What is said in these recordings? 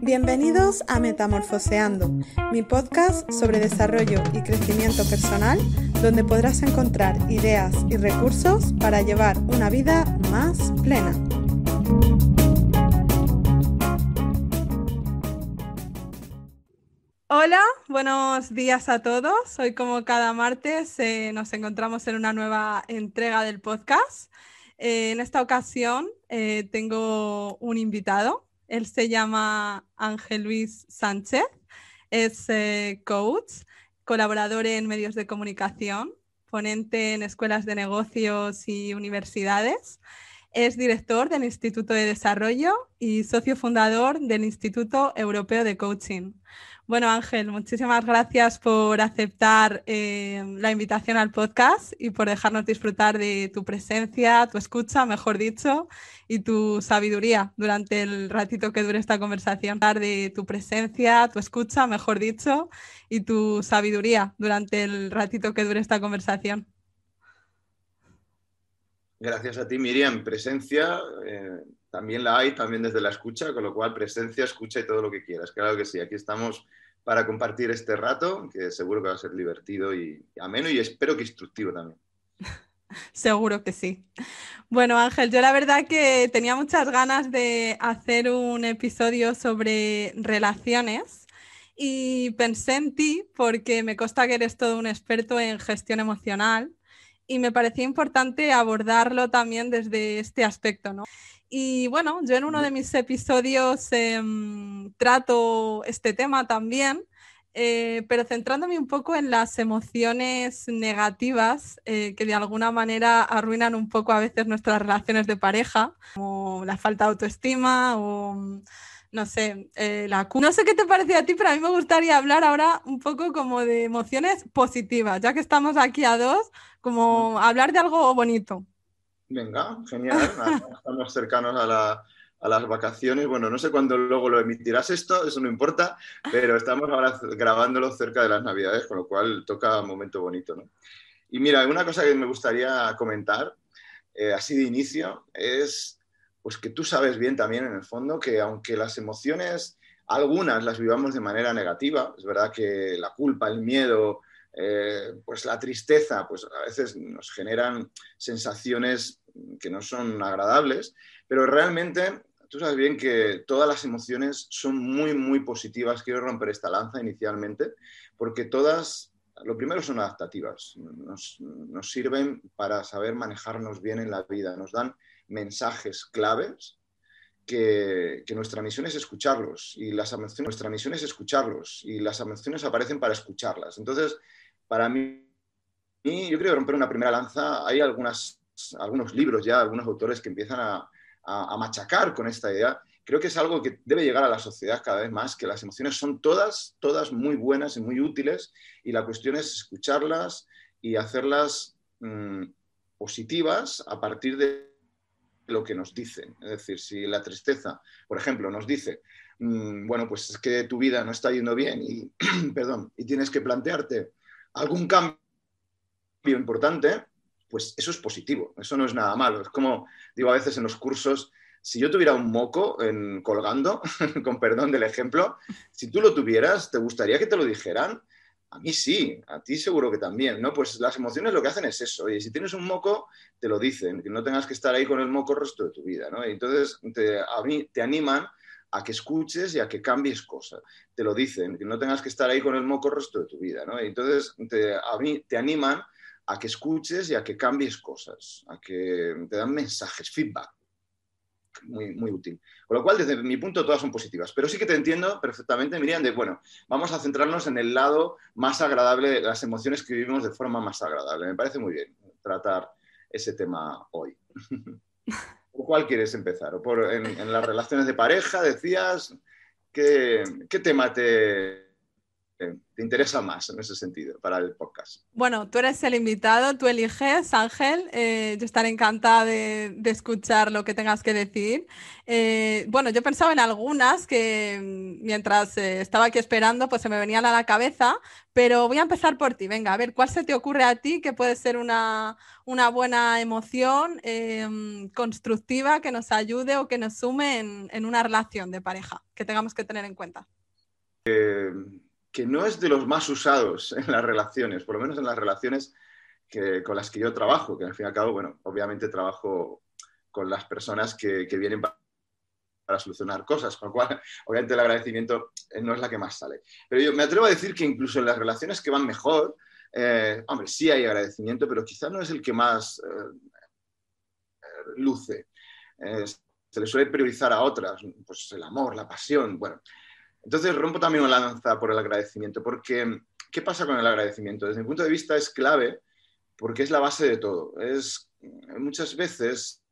Bienvenidos a Metamorfoseando, mi podcast sobre desarrollo y crecimiento personal, donde podrás encontrar ideas y recursos para llevar una vida más plena. Hola, buenos días a todos. Hoy como cada martes eh, nos encontramos en una nueva entrega del podcast. Eh, en esta ocasión eh, tengo un invitado él se llama Ángel Luis Sánchez, es eh, coach, colaborador en medios de comunicación, ponente en escuelas de negocios y universidades. Es director del Instituto de Desarrollo y socio fundador del Instituto Europeo de Coaching. Bueno, Ángel, muchísimas gracias por aceptar eh, la invitación al podcast y por dejarnos disfrutar de tu presencia, tu escucha, mejor dicho, y tu sabiduría durante el ratito que dure esta conversación, de tu presencia, tu escucha, mejor dicho, y tu sabiduría durante el ratito que dure esta conversación. Gracias a ti, Miriam. Presencia eh, también la hay, también desde la escucha, con lo cual presencia, escucha y todo lo que quieras. Claro que sí, aquí estamos para compartir este rato, que seguro que va a ser divertido y ameno y espero que instructivo también. Seguro que sí. Bueno, Ángel, yo la verdad que tenía muchas ganas de hacer un episodio sobre relaciones y pensé en ti porque me consta que eres todo un experto en gestión emocional y me parecía importante abordarlo también desde este aspecto, ¿no? Y bueno, yo en uno de mis episodios em, trato este tema también eh, pero centrándome un poco en las emociones negativas eh, que de alguna manera arruinan un poco a veces nuestras relaciones de pareja, como la falta de autoestima o mm, no sé, eh, la No sé qué te parece a ti, pero a mí me gustaría hablar ahora un poco como de emociones positivas, ya que estamos aquí a dos, como hablar de algo bonito. Venga, genial, estamos cercanos a la, a las vacaciones. Bueno, no sé cuándo luego lo emitirás esto, eso no importa, pero estamos ahora grabándolo cerca de las Navidades, con lo cual toca momento bonito, ¿no? Y mira, una cosa que me gustaría comentar, eh, así de inicio, es pues que tú sabes bien también en el fondo que aunque las emociones, algunas las vivamos de manera negativa, es verdad que la culpa, el miedo, eh, pues la tristeza, pues a veces nos generan sensaciones que no son agradables, pero realmente tú sabes bien que todas las emociones son muy, muy positivas. Quiero romper esta lanza inicialmente, porque todas, lo primero son adaptativas. Nos, sirven para saber manejarnos bien en la vida. Nos dan mensajes claves que, nuestra misión es escucharlos y las emociones, nuestra misión es escucharlos y las emociones aparecen para escucharlas. Entonces, para mí, yo creo romper una primera lanza. Hay algunas, algunos libros ya, algunos autores que empiezan a, a, machacar con esta idea, creo que es algo que debe llegar a la sociedad cada vez más, que las emociones son todas, todas muy buenas y muy útiles, y la cuestión es escucharlas y hacerlas mm, positivas a partir de lo que nos dicen. Es decir, si la tristeza, por ejemplo, nos dice, mm, bueno, pues es que tu vida no está yendo bien y, perdón, y tienes que plantearte algún cambio importante, pues eso es positivo, eso no es nada malo. Es como digo a veces en los cursos, si yo tuviera un moco en, colgando, con perdón del ejemplo, si tú lo tuvieras, ¿te gustaría que te lo dijeran? A mí sí, a ti seguro que también, ¿no? Pues las emociones lo que hacen es eso. y si tienes un moco, te lo dicen, que no tengas que estar ahí con el moco el resto de tu vida, ¿no? entonces a mí, te animan a que escuches y a que cambies cosas. Te lo dicen, que no tengas que estar ahí con el moco el resto de tu vida, ¿no? entonces a mí, te animan a que escuches y a que cambies cosas, a que te dan mensajes, feedback. Muy, muy útil. Con lo cual, desde mi punto, todas son positivas. Pero sí que te entiendo perfectamente, Miriam, de, bueno, vamos a centrarnos en el lado más agradable, las emociones que vivimos de forma más agradable. Me parece muy bien tratar ese tema hoy. cuál quieres empezar? ¿O por, en, las relaciones de pareja, decías, que qué tema te, te interesa más en ese sentido para el podcast. Bueno, tú eres el invitado, tú eliges, Ángel. Eh, yo estaré encantada de, escuchar lo que tengas que decir. Eh, bueno, yo pensaba en algunas que mm, mientras eh, estaba aquí esperando, pues se me venían a la cabeza, pero voy a empezar por ti. Venga, a ver, ¿cuál se te ocurre a ti que puede ser una, buena emoción constructiva que nos ayude o que nos sume en, en, una relación de pareja que tengamos que tener en cuenta? que no es de los más usados en las relaciones, por lo menos en las relaciones con las que yo trabajo, que al fin y al cabo, bueno, obviamente trabajo con las personas que, vienen para, solucionar cosas, con lo cual, obviamente el agradecimiento eh, no es la que más sale. Pero yo me atrevo a decir que incluso en las relaciones que van mejor, eh, hombre, sí hay agradecimiento, pero quizás no es el que más eh, luce. se le suele priorizar a otras, pues el amor, la pasión, bueno. Entonces rompo también una lanza por el agradecimiento, porque ¿qué pasa con el agradecimiento? Desde mi punto de vista es clave porque es la base de todo. Es, muchas veces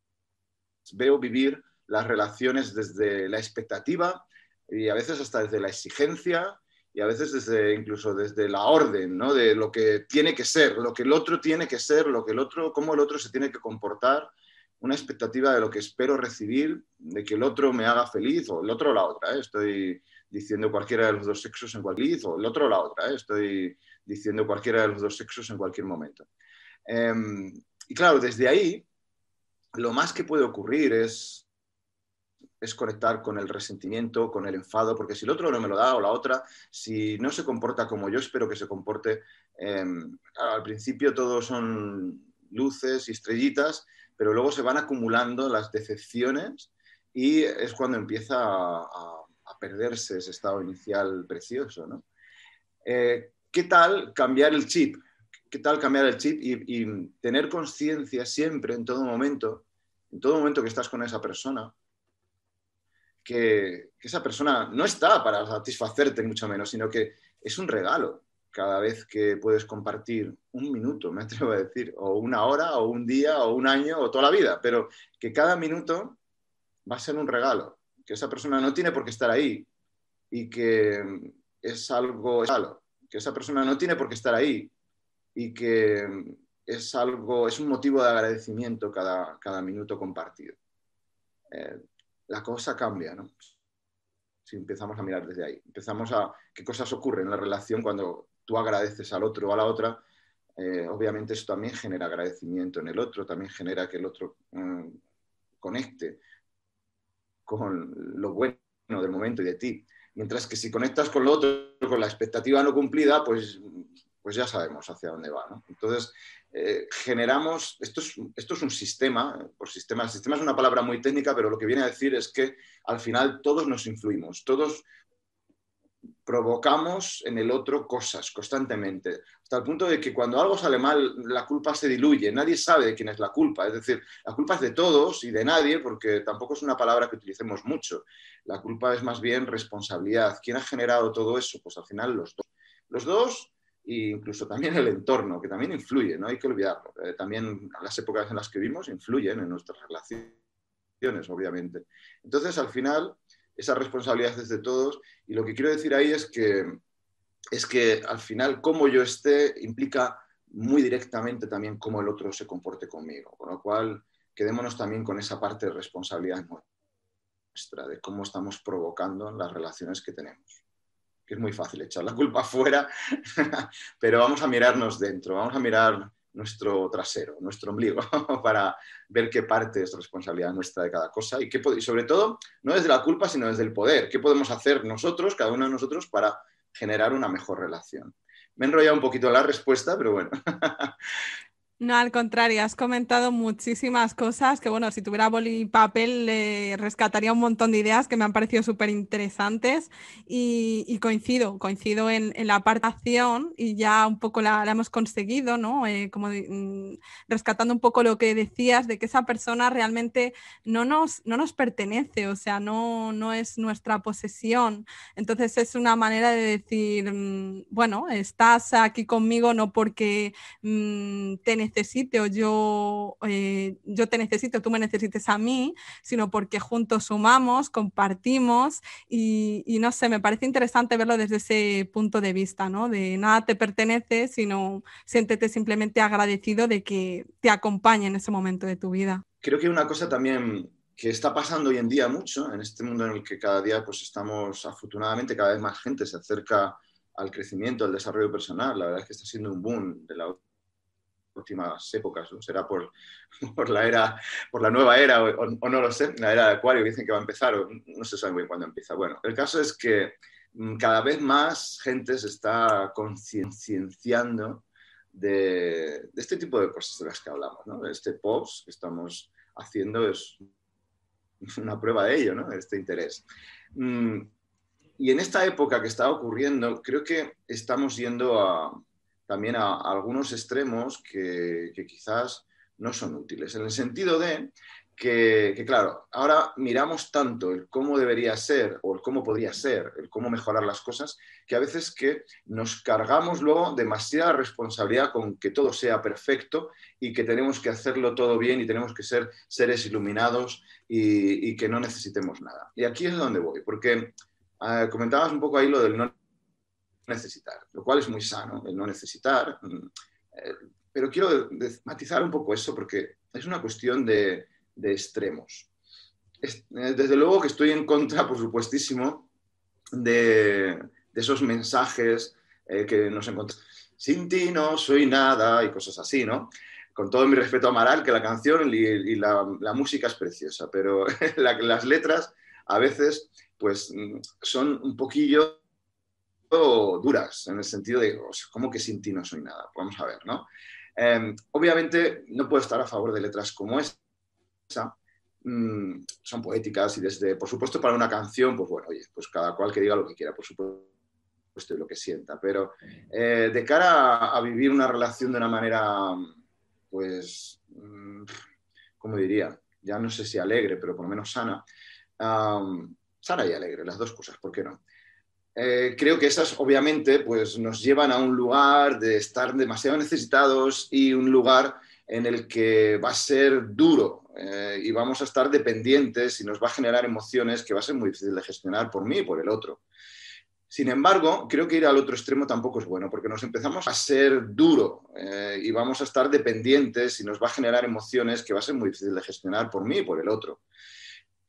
veo vivir las relaciones desde la expectativa y a veces hasta desde la exigencia y a veces desde incluso desde la orden, ¿no? De lo que tiene que ser, lo que el otro tiene que ser, lo que el otro, cómo el otro se tiene que comportar una expectativa de lo que espero recibir, de que el otro me haga feliz, o el otro la otra. ¿eh? Estoy diciendo cualquiera de los dos sexos en cualquier o el otro la otra. ¿eh? Estoy diciendo cualquiera de los dos sexos en cualquier momento. Em, y claro, desde ahí, lo más que puede ocurrir es, es conectar con el resentimiento, con el enfado, porque si el otro no me lo da o la otra, si no se comporta como yo espero que se comporte, em, al principio todo son luces y estrellitas pero luego se van acumulando las decepciones y es cuando empieza a, perderse ese estado inicial precioso. ¿no? Eh, ¿Qué tal cambiar el chip? ¿Qué tal cambiar el chip y, tener conciencia siempre, en todo momento, en todo momento que estás con esa persona, que esa persona no está para satisfacerte, mucho menos, sino que es un regalo cada vez que puedes compartir un minuto, me atrevo a decir, o una hora, o un día, o un año, o toda la vida, pero que cada minuto va a ser un regalo, que esa persona no tiene por qué estar ahí y que es algo malo, que esa persona no tiene por qué estar ahí y que es algo, es un motivo de agradecimiento cada, cada minuto compartido. Eh, la cosa cambia, ¿no? Si empezamos a mirar desde ahí, empezamos a qué cosas ocurren en la relación cuando tú agradeces al otro o a la otra, eh, obviamente eso también genera agradecimiento en el otro, también genera que el otro mm, conecte con lo bueno del momento y de ti. Mientras que si conectas con lo otro, con la expectativa no cumplida, pues, pues ya sabemos hacia dónde va. Entonces, eh, generamos, esto es, esto es un sistema, por sistema, sistema es una palabra muy técnica, pero lo que viene a decir es que al final todos nos influimos, todos provocamos en el otro cosas constantemente, hasta el punto de que cuando algo sale mal, la culpa se diluye, nadie sabe de quién es la culpa, es decir, la culpa es de todos y de nadie, porque tampoco es una palabra que utilicemos mucho, la culpa es más bien responsabilidad. ¿Quién ha generado todo eso? Pues al final los dos. Los dos e incluso también el entorno, que también influye, no hay que olvidarlo. Eh, también las épocas en las que vivimos influyen en nuestras relaciones, obviamente. Entonces, al final, esa responsabilidad de todos. Y lo que quiero decir ahí es que, es que al final, cómo yo esté, implica muy directamente también cómo el otro se comporte conmigo. Con lo cual, quedémonos también con esa parte de responsabilidad nuestra, de cómo estamos provocando las relaciones que tenemos. Que es muy fácil echar la culpa afuera, pero vamos a mirarnos dentro, vamos a mirar nuestro trasero, nuestro ombligo, para ver qué parte es responsabilidad nuestra de cada cosa y, qué, sobre todo, no desde la culpa, sino desde el poder. ¿Qué podemos hacer nosotros, cada uno de nosotros, para generar una mejor relación? Me he enrollado un poquito la respuesta, pero bueno. No, al contrario, has comentado muchísimas cosas que, bueno, si tuviera boli y papel, eh, rescataría un montón de ideas que me han parecido súper interesantes y, coincido, coincido en, la apartación y ya un poco la, hemos conseguido, ¿no? Eh, como mm, rescatando un poco lo que decías de que esa persona realmente no nos, nos pertenece, o sea, no, no es nuestra posesión. Entonces es una manera de decir, mm, bueno, estás aquí conmigo no porque mm, tienes necesite o yo, eh, yo te necesito, tú me necesites a mí, sino porque juntos sumamos, compartimos y, no sé, me parece interesante verlo desde ese punto de vista, ¿no? De nada te pertenece, sino siéntete simplemente agradecido de que te acompañe en ese momento de tu vida. Creo que una cosa también que está pasando hoy en día mucho, en este mundo en el que cada día pues estamos, afortunadamente, cada vez más gente se acerca al crecimiento, al desarrollo personal. La verdad es que está siendo un boom de la últimas épocas, será por, la era, por la nueva era, o, no lo sé, la era de Acuario, dicen que va a empezar, o no se sabe muy cuándo empieza. Bueno, el caso es que mm, cada vez más gente se está concienciando de, este tipo de cosas de las que hablamos, ¿no? Este post que estamos haciendo es una prueba de ello, ¿no? Este interés. Mm, y en esta época que está ocurriendo, creo que estamos yendo a, también a, algunos extremos que, quizás no son útiles, en el sentido de que, claro, ahora miramos tanto el cómo debería ser o el cómo podría ser, el cómo mejorar las cosas, que a veces que nos cargamos luego demasiada responsabilidad con que todo sea perfecto y que tenemos que hacerlo todo bien y tenemos que ser seres iluminados y, que no necesitemos nada. Y aquí es donde voy, porque ah, comentabas un poco ahí lo del necesitar, lo cual es muy sano, el no necesitar. Mm, eh, pero quiero matizar un poco eso porque es una cuestión de, extremos. Eh, desde luego que estoy en contra, por supuestísimo, de, esos mensajes eh, que nos encontramos. Sin ti no soy nada y cosas así, ¿no? Con todo mi respeto a Maral, que la canción y, la, música es preciosa, pero las letras a veces pues, mm, son un poquillo duras, en el sentido de, ¿cómo que sin ti no soy nada? Pues vamos a ver, ¿no? Em, obviamente no puedo estar a favor de letras como esa, mm, son poéticas y desde, por supuesto, para una canción, pues bueno, oye, pues cada cual que diga lo que quiera, por supuesto, y lo que sienta, pero eh, de cara a, vivir una relación de una manera, pues, como mm, ¿cómo diría? Ya no sé si alegre, pero por lo menos sana. sana y alegre, las dos cosas, ¿por qué no? Eh, creo que esas obviamente pues, nos llevan a un lugar de estar demasiado necesitados y un lugar en el que va a ser duro eh, y vamos a estar dependientes y nos va a generar emociones que va a ser muy difícil de gestionar por mí y por el otro. Sin embargo, creo que ir al otro extremo tampoco es bueno, porque nos empezamos a ser duro eh, y vamos a estar dependientes y nos va a generar emociones que va a ser muy difícil de gestionar por mí y por el otro.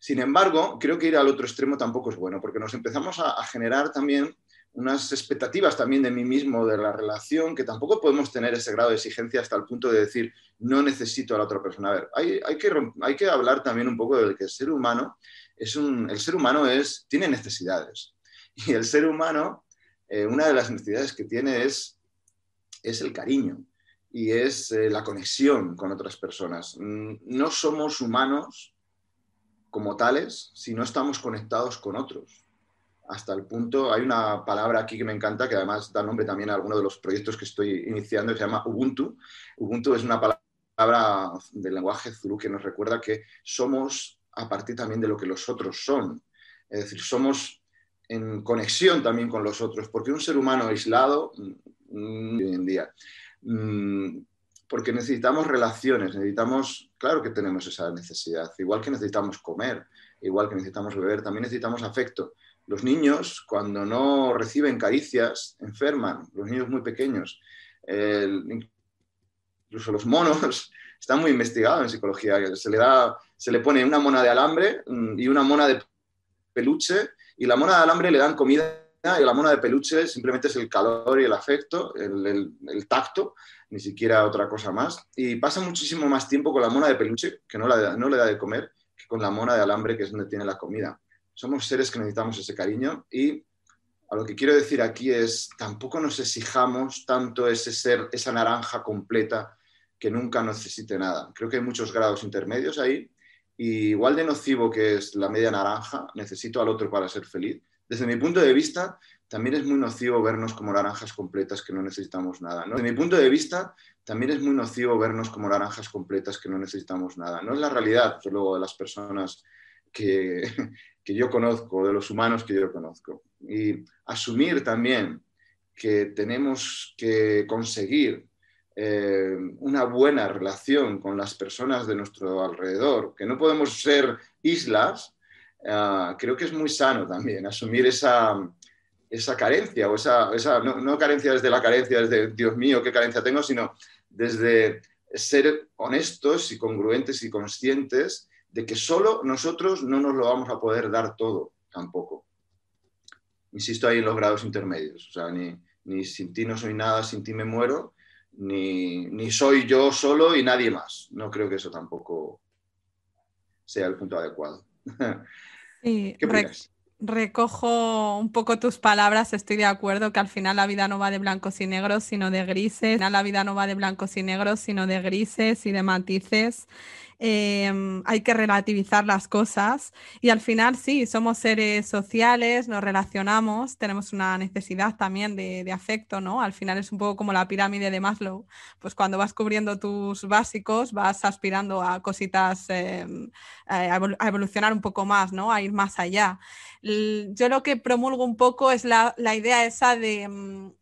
Sin embargo, creo que ir al otro extremo tampoco es bueno, porque nos empezamos a, generar también unas expectativas también de mí mismo, de la relación, que tampoco podemos tener ese grado de exigencia hasta el punto de decir, no necesito a la otra persona. A ver, hay, que, hablar también un poco del que el ser humano es un, el ser humano es, tiene necesidades. Y el ser humano, eh, una de las necesidades que tiene es, es el cariño y es eh, la conexión con otras personas. Mm, no somos humanos como tales si no estamos conectados con otros. Hasta el punto, hay una palabra aquí que me encanta, que además da nombre también a alguno de los proyectos que estoy iniciando, que se llama Ubuntu. Ubuntu es una palabra del lenguaje Zulu que nos recuerda que somos a partir también de lo que los otros son. Es decir, somos en conexión también con los otros, porque un ser humano aislado mm, mm, hoy en día mm, porque necesitamos relaciones, necesitamos, claro que tenemos esa necesidad, igual que necesitamos comer, igual que necesitamos beber, también necesitamos afecto. Los niños, cuando no reciben caricias, enferman, los niños muy pequeños, incluso los monos, está muy investigado en psicología, se le, da, se le pone una mona de alambre mm, y una mona de peluche, y la mona de alambre le dan comida la mona de peluche simplemente es el calor y el afecto, el, tacto, ni siquiera otra cosa más. Y pasa muchísimo más tiempo con la mona de peluche, que no, la, le da de comer, que con la mona de alambre, que es donde tiene la comida. Somos seres que necesitamos ese cariño y a lo que quiero decir aquí es, tampoco nos exijamos tanto ese ser, esa naranja completa que nunca necesite nada. Creo que hay muchos grados intermedios ahí. Y igual de nocivo que es la media naranja, necesito al otro para ser feliz desde mi punto de vista, también es muy nocivo vernos como naranjas completas que no necesitamos nada. Desde mi punto de vista, también es muy nocivo vernos como naranjas completas que no necesitamos nada. No es la realidad, desde luego, de las personas que, yo conozco, de los humanos que yo conozco. Y asumir también que tenemos que conseguir eh, una buena relación con las personas de nuestro alrededor, que no podemos ser islas Ah, creo que es muy sano también asumir esa, carencia, o esa, no, carencia desde la carencia, desde Dios mío, qué carencia tengo, sino desde ser honestos y congruentes y conscientes de que solo nosotros no nos lo vamos a poder dar todo tampoco. Insisto ahí en los grados intermedios, ni, sin ti no soy nada, sin ti me muero, ni, ni soy yo solo y nadie más. No creo que eso tampoco sea el punto adecuado. Sí, recojo un poco tus palabras, estoy de acuerdo que al final la vida no va de blancos y negros, sino de grises, al final la vida no va de blancos y negros, sino de grises y de matices Em, hay que relativizar las cosas y al final sí, somos seres sociales, nos relacionamos, tenemos una necesidad también de, afecto, ¿no? Al final es un poco como la pirámide de Maslow, pues cuando vas cubriendo tus básicos vas aspirando a cositas, em, a evolucionar un poco más, ¿no? A ir más allá. Yo lo que promulgo un poco es la, la idea esa de em,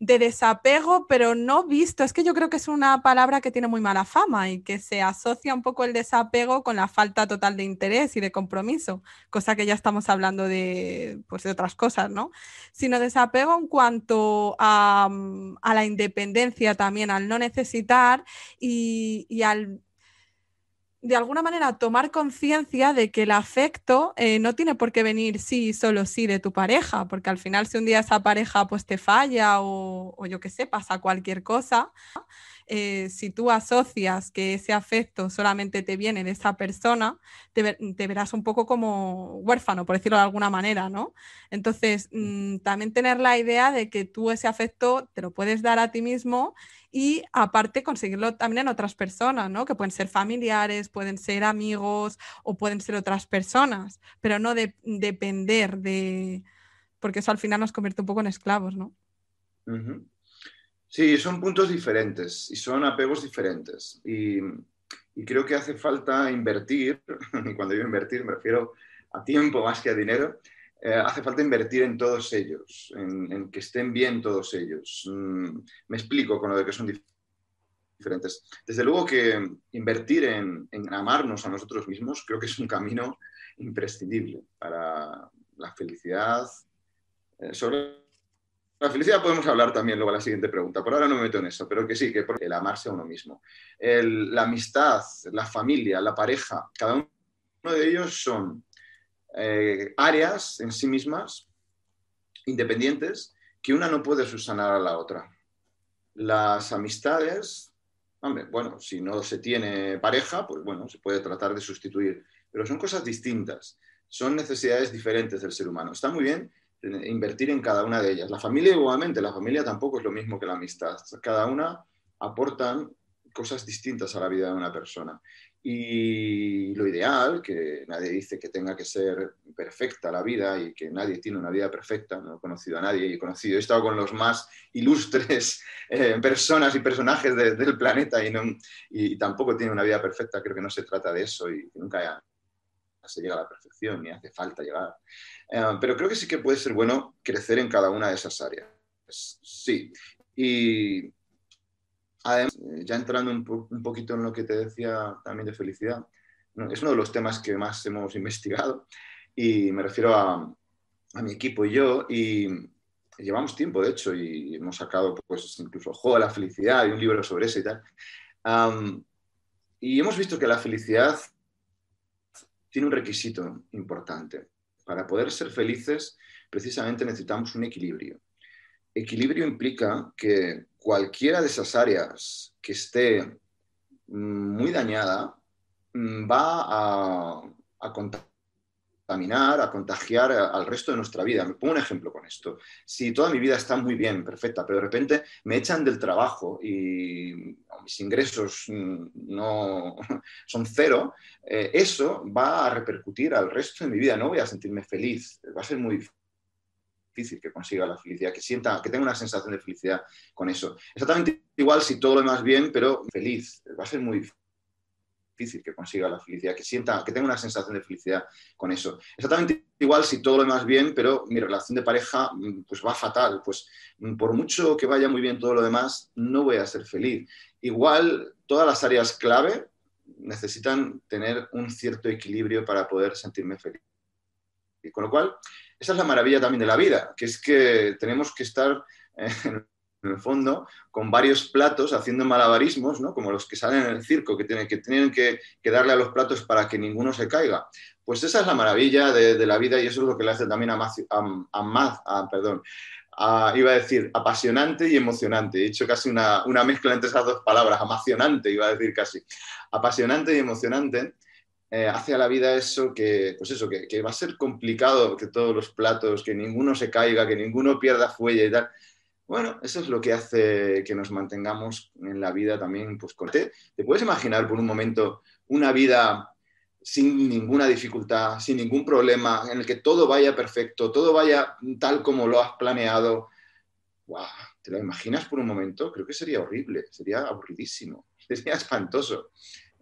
de desapego, pero no visto. Es que yo creo que es una palabra que tiene muy mala fama y que se asocia un poco el desapego con la falta total de interés y de compromiso, cosa que ya estamos hablando de, pues, de otras cosas, ¿no? Sino desapego en cuanto a, mm, la independencia también, al no necesitar y al de alguna manera tomar conciencia de que el afecto eh, no tiene por qué venir sí y solo sí de tu pareja, porque al final si un día esa pareja pues te falla o, o yo qué sé, pasa cualquier cosa, eh, si tú asocias que ese afecto solamente te viene de esa persona, te, verás un poco como huérfano, por decirlo de alguna manera, ¿no? Entonces, mm, también tener la idea de que tú ese afecto te lo puedes dar a ti mismo y aparte conseguirlo también en otras personas, ¿no? Que pueden ser familiares, pueden ser amigos o pueden ser otras personas, pero no depender de... porque eso al final nos convierte un poco en esclavos, ¿no? Sí, son puntos diferentes y son apegos diferentes. Y, creo que hace falta invertir, y cuando digo invertir me refiero a tiempo más que a dinero, eh, hace falta invertir en todos ellos, en, que estén bien todos ellos. Mm, me explico con lo de que son diferentes. Desde luego que invertir en, amarnos a nosotros mismos creo que es un camino imprescindible para la felicidad, eh, la felicidad podemos hablar también luego a la siguiente pregunta. Por ahora no me meto en eso, pero que sí, que el amarse a uno mismo. la amistad, la familia, la pareja, cada uno de ellos son eh, áreas en sí mismas independientes que una no puede subsanar a la otra. Las amistades, hombre, bueno, si no se tiene pareja, pues bueno, se puede tratar de sustituir, pero son cosas distintas, son necesidades diferentes del ser humano. Está muy bien eh, invertir en cada una de ellas. La familia igualmente, la familia tampoco es lo mismo que la amistad. Cada una aportan cosas distintas a la vida de una persona. Y lo ideal, que nadie dice que tenga que ser perfecta la vida y que nadie tiene una vida perfecta, no he conocido a nadie y he conocido, he estado con los más ilustres eh, personas y personajes del planeta y, tampoco tiene una vida perfecta, creo que no se trata de eso y nunca se llega a la perfección y hace falta llegar. Eh, pero creo que sí que puede ser bueno crecer en cada una de esas áreas. Sí. Y además, eh, ya entrando un, un poquito en lo que te decía también de felicidad, es uno de los temas que más hemos investigado y me refiero a, mi equipo y yo y llevamos tiempo, de hecho, y hemos sacado pues, incluso el la felicidad y un libro sobre eso y tal. y hemos visto que la felicidad tiene un requisito importante. Para poder ser felices, precisamente necesitamos un equilibrio. Equilibrio implica que cualquiera de esas áreas que esté mm, muy dañada mm, va a, contar contaminar, a contagiar al resto de nuestra vida. Me pongo un ejemplo con esto. Si toda mi vida está muy bien, perfecta, pero de repente me echan del trabajo y mis ingresos mm, no son cero, eh, eso va a repercutir al resto de mi vida. No voy a sentirme feliz, va a ser muy difícil que consiga la felicidad, que sienta, que tenga una sensación de felicidad con eso. Exactamente igual si todo lo demás bien, pero feliz, va a ser muy difícil difícil que consiga la felicidad, que sienta, que tenga una sensación de felicidad con eso. Exactamente igual si todo lo demás bien, pero mi relación de pareja mm, pues va fatal, pues mm, por mucho que vaya muy bien todo lo demás, no voy a ser feliz. Igual todas las áreas clave necesitan tener un cierto equilibrio para poder sentirme feliz. Y con lo cual, esa es la maravilla también de la vida, que es que tenemos que estar eh, en el fondo, con varios platos haciendo malabarismos, ¿no? como los que salen en el circo, que tienen, que, que, darle a los platos para que ninguno se caiga. Pues esa es la maravilla de, la vida y eso es lo que le hace también a, más a, perdón, iba a decir, apasionante y emocionante. He hecho casi una, mezcla entre esas dos palabras, amacionante, iba a decir casi. Apasionante y emocionante hacia eh, hace la vida eso que, pues eso, que, que va a ser complicado que todos los platos, que ninguno se caiga, que ninguno pierda fuelle y tal bueno, eso es lo que hace que nos mantengamos en la vida también, pues te. puedes imaginar por un momento una vida sin ninguna dificultad, sin ningún problema, en el que todo vaya perfecto, todo vaya tal como lo has planeado? ¡Wow! ¿Te lo imaginas por un momento? Creo que sería horrible, sería aburridísimo, sería espantoso.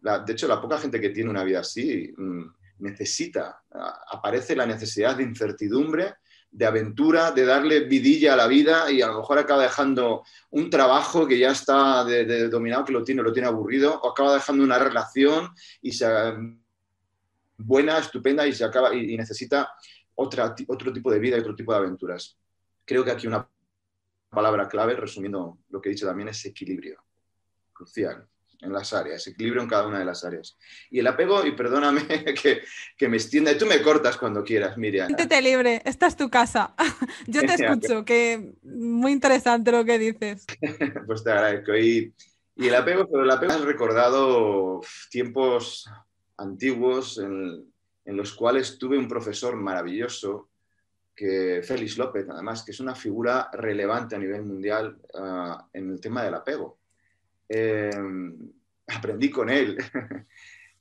de hecho, la poca gente que tiene una vida así mm, necesita, aparece la necesidad de incertidumbre de aventura, de darle vidilla a la vida y a lo mejor acaba dejando un trabajo que ya está dominado, que lo tiene, lo tiene aburrido, o acaba dejando una relación y buena, estupenda y, se acaba, y, necesita otra, otro tipo de vida y otro tipo de aventuras. Creo que aquí una palabra clave, resumiendo lo que he dicho también, es equilibrio, crucial en las áreas, equilibrio en cada una de las áreas. Y el apego, y perdóname que, que me extienda, y tú me cortas cuando quieras, Miriam. te libre, esta es tu casa. Yo te escucho, que muy interesante lo que dices. pues te agradezco. Y, el apego, pero el apego has recordado tiempos antiguos en, los cuales tuve un profesor maravilloso, que Félix López, además, que es una figura relevante a nivel mundial ah, en el tema del apego. Em, aprendí con él,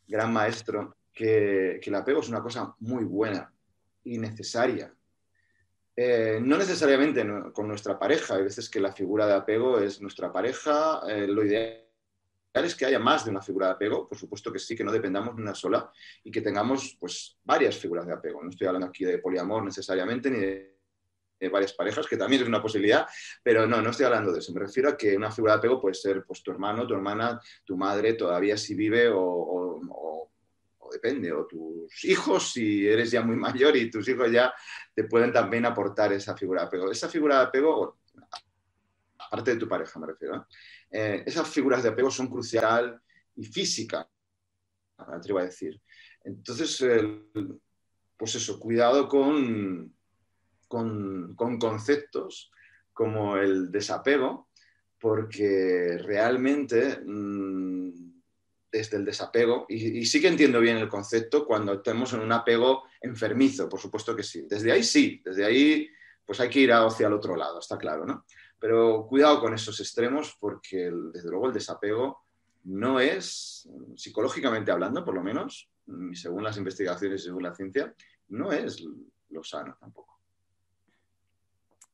gran maestro, que, el apego es una cosa muy buena y necesaria. Eh, no necesariamente con nuestra pareja, hay veces que la figura de apego es nuestra pareja, eh, lo ideal es que haya más de una figura de apego, por supuesto que sí, que no dependamos de una sola y que tengamos pues, varias figuras de apego. No estoy hablando aquí de poliamor necesariamente ni de varias parejas, que también es una posibilidad, pero no, no estoy hablando de eso. Me refiero a que una figura de apego puede ser pues, tu hermano, tu hermana, tu madre, todavía si vive o, depende, o tus hijos, si eres ya muy mayor y tus hijos ya te pueden también aportar esa figura de apego. Esa figura de apego, aparte de tu pareja me refiero, eh, esas figuras de apego son crucial y física, te atrevo a decir. Entonces, pues eso, cuidado con con, conceptos como el desapego, porque realmente mm, desde el desapego, y, sí que entiendo bien el concepto cuando estamos en un apego enfermizo, por supuesto que sí. Desde ahí sí, desde ahí pues hay que ir hacia el otro lado, está claro, ¿no? Pero cuidado con esos extremos porque desde luego el desapego no es, psicológicamente hablando por lo menos, según las investigaciones y según la ciencia, no es lo sano tampoco.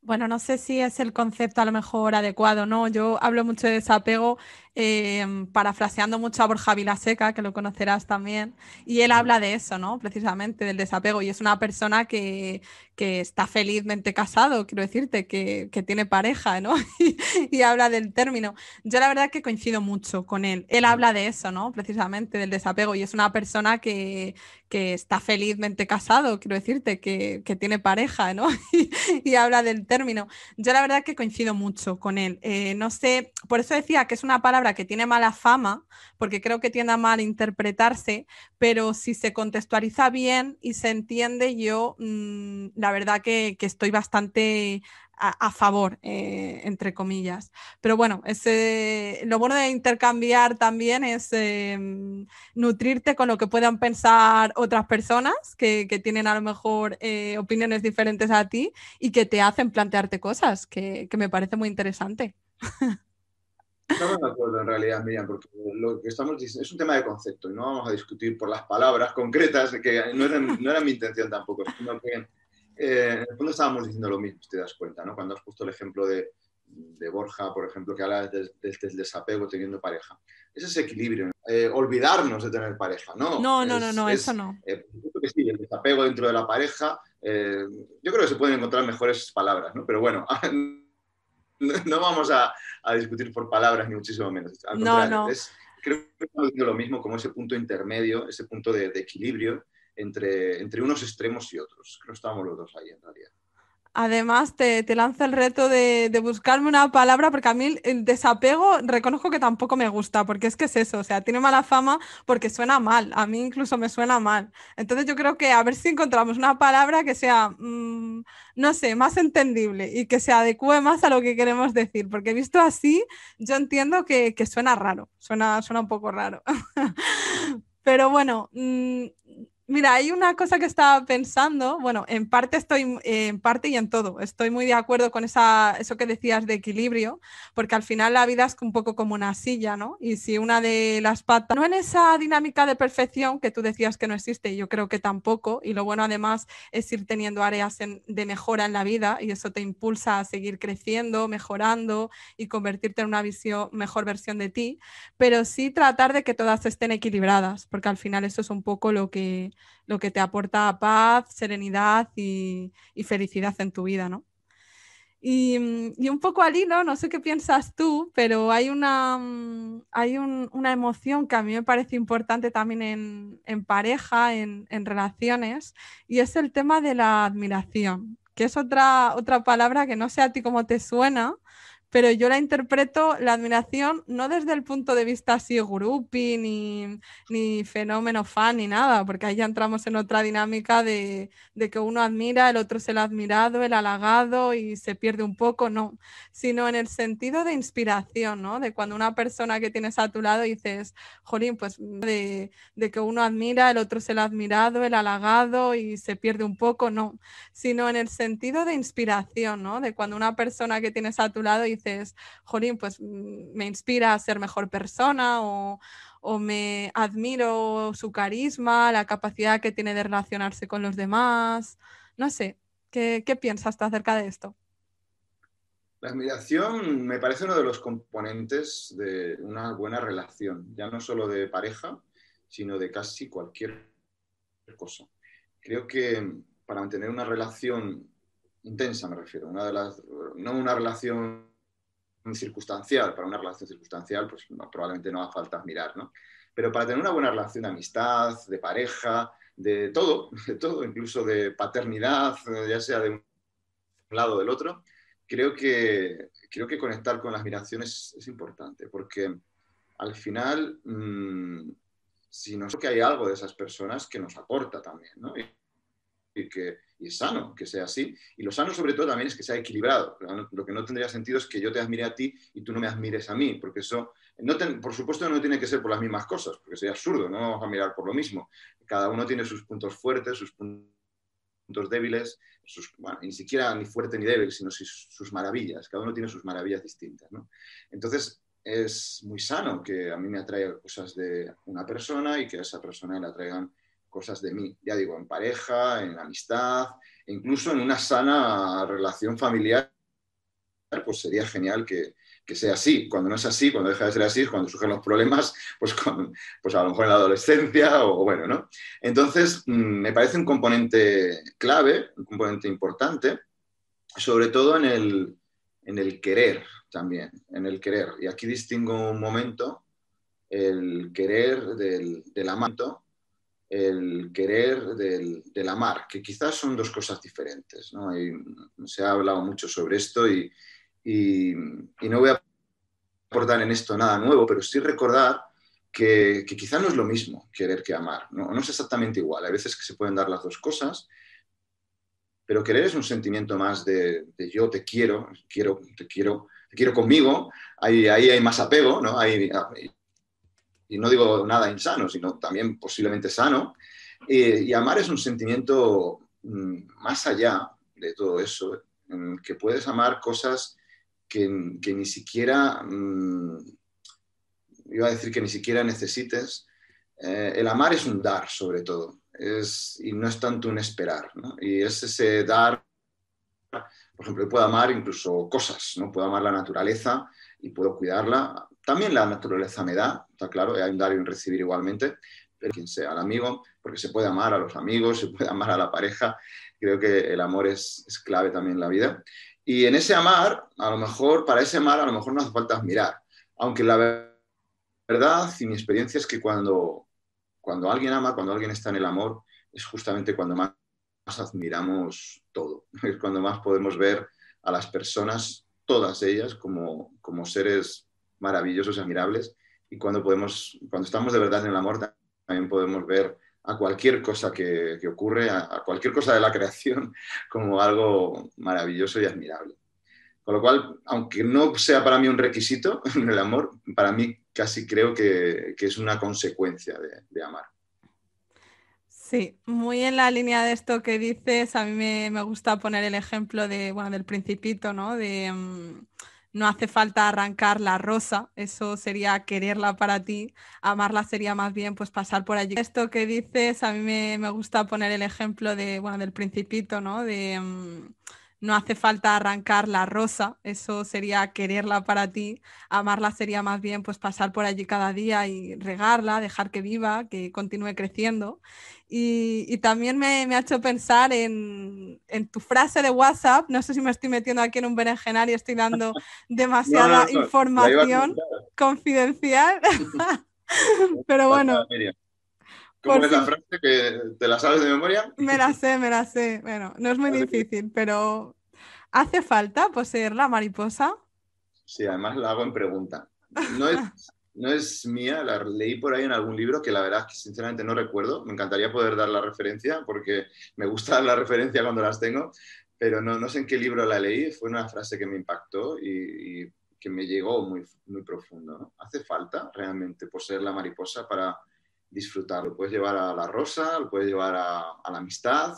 Bueno, no sé si es el concepto a lo mejor adecuado, ¿no? Yo hablo mucho de desapego, em, parafraseando mucho a Borja Vilaseca, que lo conocerás también, y él habla de eso, ¿no? Precisamente del desapego, y es una persona que, que está felizmente casado, quiero decirte, que, tiene pareja, ¿no? y, habla del término. Yo la verdad que coincido mucho con él, él mm. habla de eso, ¿no? Precisamente del desapego, y es una persona que, que está felizmente casado, quiero decirte, que, tiene pareja, ¿no? y, habla del término. Yo la verdad que coincido mucho con él. Eh, no sé, por eso decía que es una palabra que tiene mala fama, porque creo que tiende a mal interpretarse, pero si se contextualiza bien y se entiende, yo mm, la verdad que, que estoy bastante a, favor, eh, entre comillas. Pero bueno, ese, lo bueno de intercambiar también es em, nutrirte con lo que puedan pensar otras personas que, que tienen a lo mejor eh, opiniones diferentes a ti y que te hacen plantearte cosas, que, que me parece muy interesante. Estamos de acuerdo en realidad, Miriam, porque lo que estamos es un tema de concepto y no vamos a discutir por las palabras concretas, que no era, no era mi intención tampoco, eh, en el fondo estábamos diciendo lo mismo, si te das cuenta, ¿no? Cuando has puesto el ejemplo de, Borja, por ejemplo, que habla del desapego teniendo pareja. Es ese equilibrio, eh, olvidarnos de tener pareja, ¿no? No, no, no, eso no. Eh, que sí, el desapego dentro de la pareja, eh, yo creo que se pueden encontrar mejores palabras, ¿no? Pero bueno, no vamos a, discutir por palabras ni muchísimo menos. no, no. creo que estamos diciendo lo mismo como ese punto intermedio, ese punto de equilibrio entre, unos extremos y otros. Creo que estamos los dos ahí en Además, te, te lanza el reto de, buscarme una palabra, porque a mí el desapego reconozco que tampoco me gusta, porque es que es eso, o sea, tiene mala fama porque suena mal, a mí incluso me suena mal. Entonces yo creo que a ver si encontramos una palabra que sea, mm, no sé, más entendible y que se adecue más a lo que queremos decir, porque visto así, yo entiendo que, suena raro, suena, suena un poco raro. Pero bueno, mm, Mira, hay una cosa que estaba pensando, bueno, en parte estoy, eh, en parte y en todo, estoy muy de acuerdo con esa, eso que decías de equilibrio, porque al final la vida es un poco como una silla, ¿no? Y si una de las patas, no en esa dinámica de perfección que tú decías que no existe, yo creo que tampoco, y lo bueno además es ir teniendo áreas de mejora en la vida y eso te impulsa a seguir creciendo, mejorando y convertirte en una visión, mejor versión de ti, pero sí tratar de que todas estén equilibradas, porque al final eso es un poco lo que lo que te aporta paz, serenidad y, felicidad en tu vida, ¿no? Mm, y, un poco al hilo, no sé qué piensas tú, pero hay una, mm, emoción que a mí me parece importante también en, pareja, en, relaciones, y es el tema de la admiración, que es otra, otra palabra que no sé a ti cómo te suena, pero yo la interpreto, la admiración, no desde el punto de vista así grupi, ni, fenómeno fan, ni nada, porque ahí ya entramos en otra dinámica de, que uno admira, el otro es el admirado, el halagado y se pierde un poco, no, sino en el sentido de inspiración, ¿no? De cuando una persona que tienes a tu lado dices, jolín, pues de, que uno admira, el otro es el admirado, el halagado y se pierde un poco, no, sino en el sentido de inspiración, ¿no? De cuando una persona que tienes a tu lado dices, jolín, pues mm, me inspira a ser mejor persona o, me admiro su carisma, la capacidad que tiene de relacionarse con los demás. No sé, ¿qué, qué piensas acerca de esto? La admiración me parece uno de los componentes de una buena relación, ya no solo de pareja, sino de casi cualquier cosa. Creo que mm, para mantener una relación intensa, me refiero, no una relación circunstancial, para una relación circunstancial, pues probablemente no haga falta mirar, ¿no? Pero para tener una buena relación de amistad, de pareja, de todo, de todo, incluso de paternidad, ya sea de un lado o del otro, creo que, creo que conectar con las miraciones es, importante, porque al final, mm, si no que hay algo de esas personas que nos aporta también, ¿no? y que y es sano que sea así. Y lo sano sobre todo también es que sea equilibrado. Lo que no tendría sentido es que yo te admire a ti y tú no me admires a mí, porque eso, no por supuesto, no tiene que ser por las mismas cosas, porque sería absurdo, no vamos a mirar por lo mismo. Cada uno tiene sus puntos fuertes, sus puntos débiles, ni siquiera ni fuerte ni débil, sino sus, sus maravillas. Cada uno tiene sus maravillas distintas. Entonces, es muy sano que a mí me atraigan cosas de una persona y que a esa persona le atraigan cosas de mí, ya digo, en pareja, en amistad, e incluso en una sana relación familiar, pues sería genial que, sea así. Cuando no es así, cuando deja de ser así, cuando surgen los problemas, pues, pues a lo mejor en la adolescencia o, bueno, ¿no? Entonces, mm, me parece un componente clave, un componente importante, sobre todo en el, querer también, en el querer. Y aquí distingo un momento el querer del, del amanto el querer del, amar, que quizás son dos cosas diferentes. ¿no? se ha hablado mucho sobre esto y, no voy a aportar en esto nada nuevo, pero sí recordar que, quizás no es lo mismo querer que amar, ¿no? es exactamente igual. Hay veces que se pueden dar las dos cosas, pero querer es un sentimiento más de, de yo te quiero, quiero, te quiero, te quiero conmigo, ahí, ahí hay más apego, ¿no? Hay, y no digo nada insano, sino también posiblemente sano. Eh, y amar es un sentimiento mm, más allá de todo eso, en que puedes amar cosas que, ni siquiera, mm, iba a decir que ni siquiera necesites. Eh, el amar es un dar, sobre todo, es, y no es tanto un esperar. Y es ese dar, por ejemplo, yo puedo amar incluso cosas, ¿no? puedo amar la naturaleza, y puedo cuidarla. También la naturaleza me da, está claro, hay un dar y un recibir igualmente, pero quien sea, al amigo, porque se puede amar a los amigos, se puede amar a la pareja. Creo que el amor es, clave también en la vida. Y en ese amar, a lo mejor, para ese amar, a lo mejor no hace falta admirar, Aunque la verdad y mi experiencia es que cuando, cuando alguien ama, cuando alguien está en el amor, es justamente cuando más admiramos todo. Es cuando más podemos ver a las personas todas ellas como, seres maravillosos y admirables. Y cuando, podemos, cuando estamos de verdad en el amor, también podemos ver a cualquier cosa que, que ocurre, a, cualquier cosa de la creación, como algo maravilloso y admirable. Con lo cual, aunque no sea para mí un requisito el amor, para mí casi creo que, es una consecuencia de amar. Sí, muy en la línea de esto que dices, a mí me, gusta poner el ejemplo de, bueno, del principito, ¿no? De mm, no hace falta arrancar la rosa, eso sería quererla para ti, amarla sería más bien pues pasar por allí. Esto que dices, a mí me, gusta poner el ejemplo de, bueno, del principito, ¿no? De mm, no hace falta arrancar la rosa, eso sería quererla para ti, amarla sería más bien pues pasar por allí cada día y regarla, dejar que viva, que continúe creciendo. Y, también me, ha hecho pensar en, tu frase de WhatsApp, no sé si me estoy metiendo aquí en un berenjenal y estoy dando demasiada información confidencial, pero bueno. ¿Cómo es la frase que te la sabes de memoria? Me la sé, me la sé. Bueno, no es muy difícil, pero ¿hace falta poseer la mariposa? Sí, además la hago en pregunta. No es, mía, la leí por ahí en algún libro que la verdad es que sinceramente no recuerdo. Me encantaría poder dar la referencia porque me gusta dar la referencia cuando las tengo, pero no, sé en qué libro la leí. Fue una frase que me impactó y, que me llegó muy, muy profundo. ¿Hace falta realmente poseer la mariposa para disfrutar. Lo puedes llevar a la rosa, lo puedes llevar a, la amistad.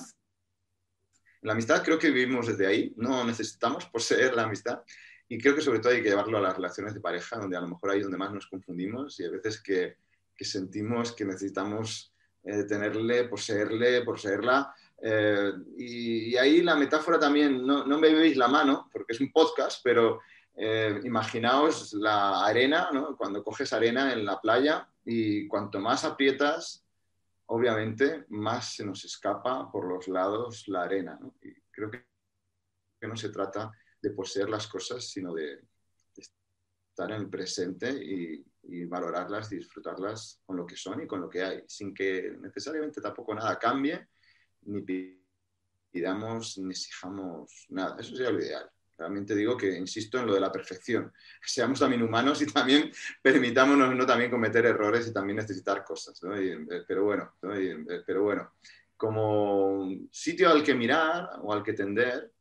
La amistad creo que vivimos desde ahí, no necesitamos poseer la amistad y creo que sobre todo hay que llevarlo a las relaciones de pareja, donde a lo mejor ahí donde más nos confundimos y a veces que, sentimos que necesitamos eh, tenerle, poseerle, poseerla. Eh, y, ahí la metáfora también, no, me veis la mano, porque es un podcast, pero eh, imaginaos la arena, cuando coges arena en la playa y cuanto más aprietas, obviamente más se nos escapa por los lados la arena. Y creo que no se trata de poseer las cosas, sino de estar en el presente y, y, valorarlas, disfrutarlas con lo que son y con lo que hay, sin que necesariamente tampoco nada cambie, ni pidamos ni exijamos nada. Eso sería lo ideal. También te digo que insisto en lo de la perfección. Seamos también humanos y también permitámonos no también cometer errores y también necesitar cosas. ¿no? Eh, pero bueno, eh, pero bueno, como sitio al que mirar o al que tender,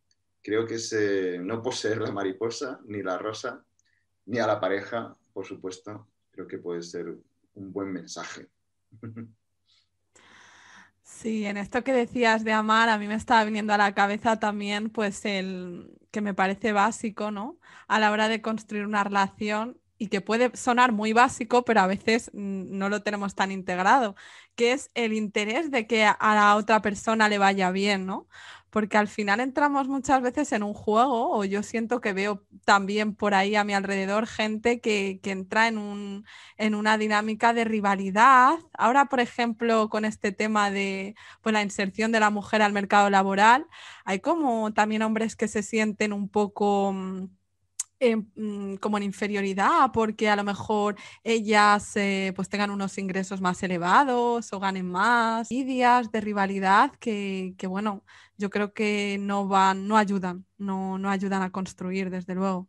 creo que es eh, no poseer la mariposa, ni la rosa, ni a la pareja, por supuesto, creo que puede ser un buen mensaje. Sí, en esto que decías de amar, a mí me estaba viniendo a la cabeza también pues el, que me parece básico, ¿no? A la hora de construir una relación y que puede sonar muy básico, pero a veces mm, no lo tenemos tan integrado, que es el interés de que a la otra persona le vaya bien, ¿no? porque al final entramos muchas veces en un juego, o yo siento que veo también por ahí a mi alrededor gente que, entra en, en una dinámica de rivalidad. Ahora, por ejemplo, con este tema de pues, la inserción de la mujer al mercado laboral, hay como también hombres que se sienten un poco mm, Mm, como en inferioridad porque a lo mejor ellas eh, pues tengan unos ingresos más elevados o ganen más, ideas de rivalidad que, bueno, yo creo que no van, no ayudan, no, no ayudan a construir desde luego.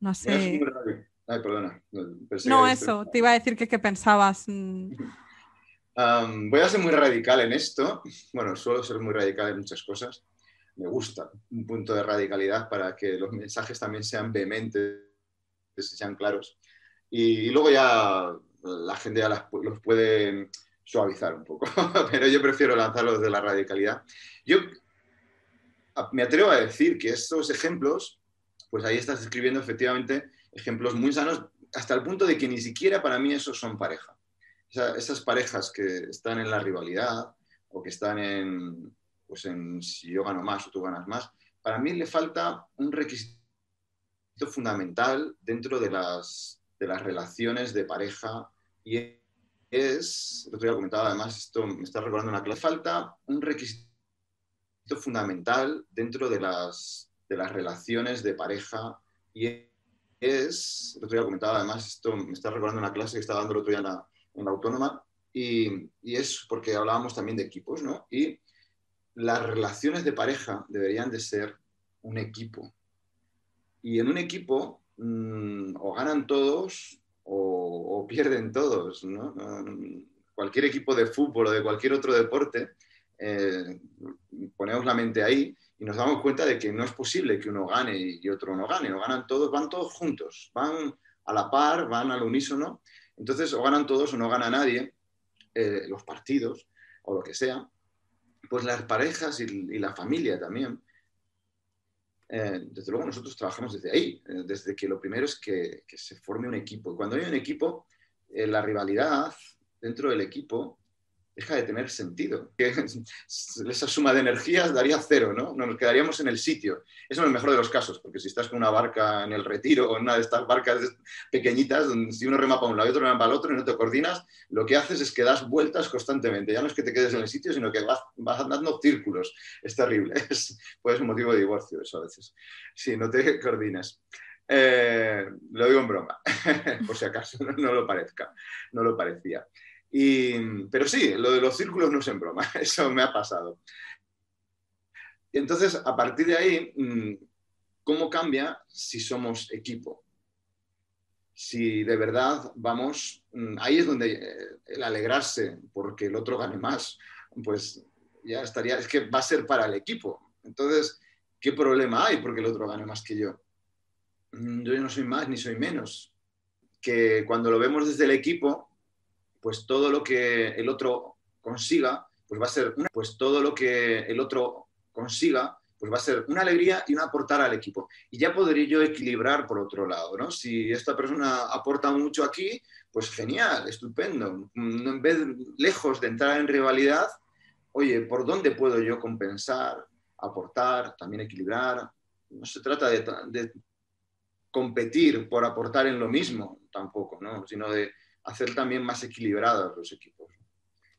No sé. Ay, perdona. no, eso, te iba a decir que qué pensabas. Mm. voy a ser muy radical en esto. Bueno, suelo ser muy radical en muchas cosas me gusta, un punto de radicalidad para que los mensajes también sean vehementes, sean claros. Y, luego ya la gente los puede suavizar un poco, pero yo prefiero lanzarlos de la radicalidad. Yo me atrevo a decir que estos ejemplos, pues ahí estás escribiendo efectivamente ejemplos muy sanos, hasta el punto de que ni siquiera para mí esos son pareja. esas parejas que están en la rivalidad o que están en, pues en si yo gano más o tú ganas más. Para mí le falta un requisito fundamental dentro de las, de las relaciones de pareja y es, lo otro día lo además, esto me está recordando una clase, falta un requisito fundamental dentro de las, de las relaciones de pareja y es, lo otro día además, esto me está recordando una clase que estaba dando el otro día en la, autónoma y, y, es porque hablábamos también de equipos, ¿no? Y las relaciones de pareja deberían de ser un equipo. Y en un equipo mm, o ganan todos o, pierden todos. cualquier equipo de fútbol o de cualquier otro deporte, eh, ponemos la mente ahí y nos damos cuenta de que no es posible que uno gane y otro no gane. O ganan todos, van todos juntos, van a la par, van al unísono. Entonces, o ganan todos o no gana nadie eh, los partidos o lo que sea pues las parejas y, la familia también. Eh, desde luego nosotros trabajamos desde ahí, eh, desde que lo primero es que, se forme un equipo. cuando hay un equipo, eh, la rivalidad dentro del equipo deja de tener sentido. Esa suma de energías daría cero, ¿no? Nos quedaríamos en el sitio. Eso es lo mejor de los casos, porque si estás con una barca en el retiro o en una de estas barcas pequeñitas, donde si uno rema para un lado y otro rema para el otro y no te coordinas, lo que haces es que das vueltas constantemente. Ya no es que te quedes en el sitio, sino que vas, dando círculos. Es terrible. Es, puede ser un motivo de divorcio eso a veces, si no te coordinas. Eh, lo digo en broma, por si acaso no lo parezca, no lo parecía pero sí, lo de los círculos no es en broma, eso me ha pasado. entonces, a partir de ahí, mm, ¿cómo cambia si somos equipo? Si de verdad vamos, mm, ahí es donde eh, el alegrarse porque el otro gane más, pues ya estaría, es que va a ser para el equipo. Entonces, ¿qué problema hay porque el otro gane más que yo? Mm, yo no soy más ni soy menos. Que cuando lo vemos desde el equipo, pues todo lo que el otro consiga, pues va a ser una, pues todo lo que el otro consiga, pues va a ser una alegría y una aportar al equipo. Y ya podría yo equilibrar por otro lado, ¿no? Si esta persona aporta mucho aquí, pues genial, estupendo. Mm, en vez, lejos de entrar en rivalidad, oye, ¿por dónde puedo yo compensar, aportar, también equilibrar? No se trata de competir por aportar en lo mismo tampoco, ¿no? Sino de hacer también más equilibrados los equipos.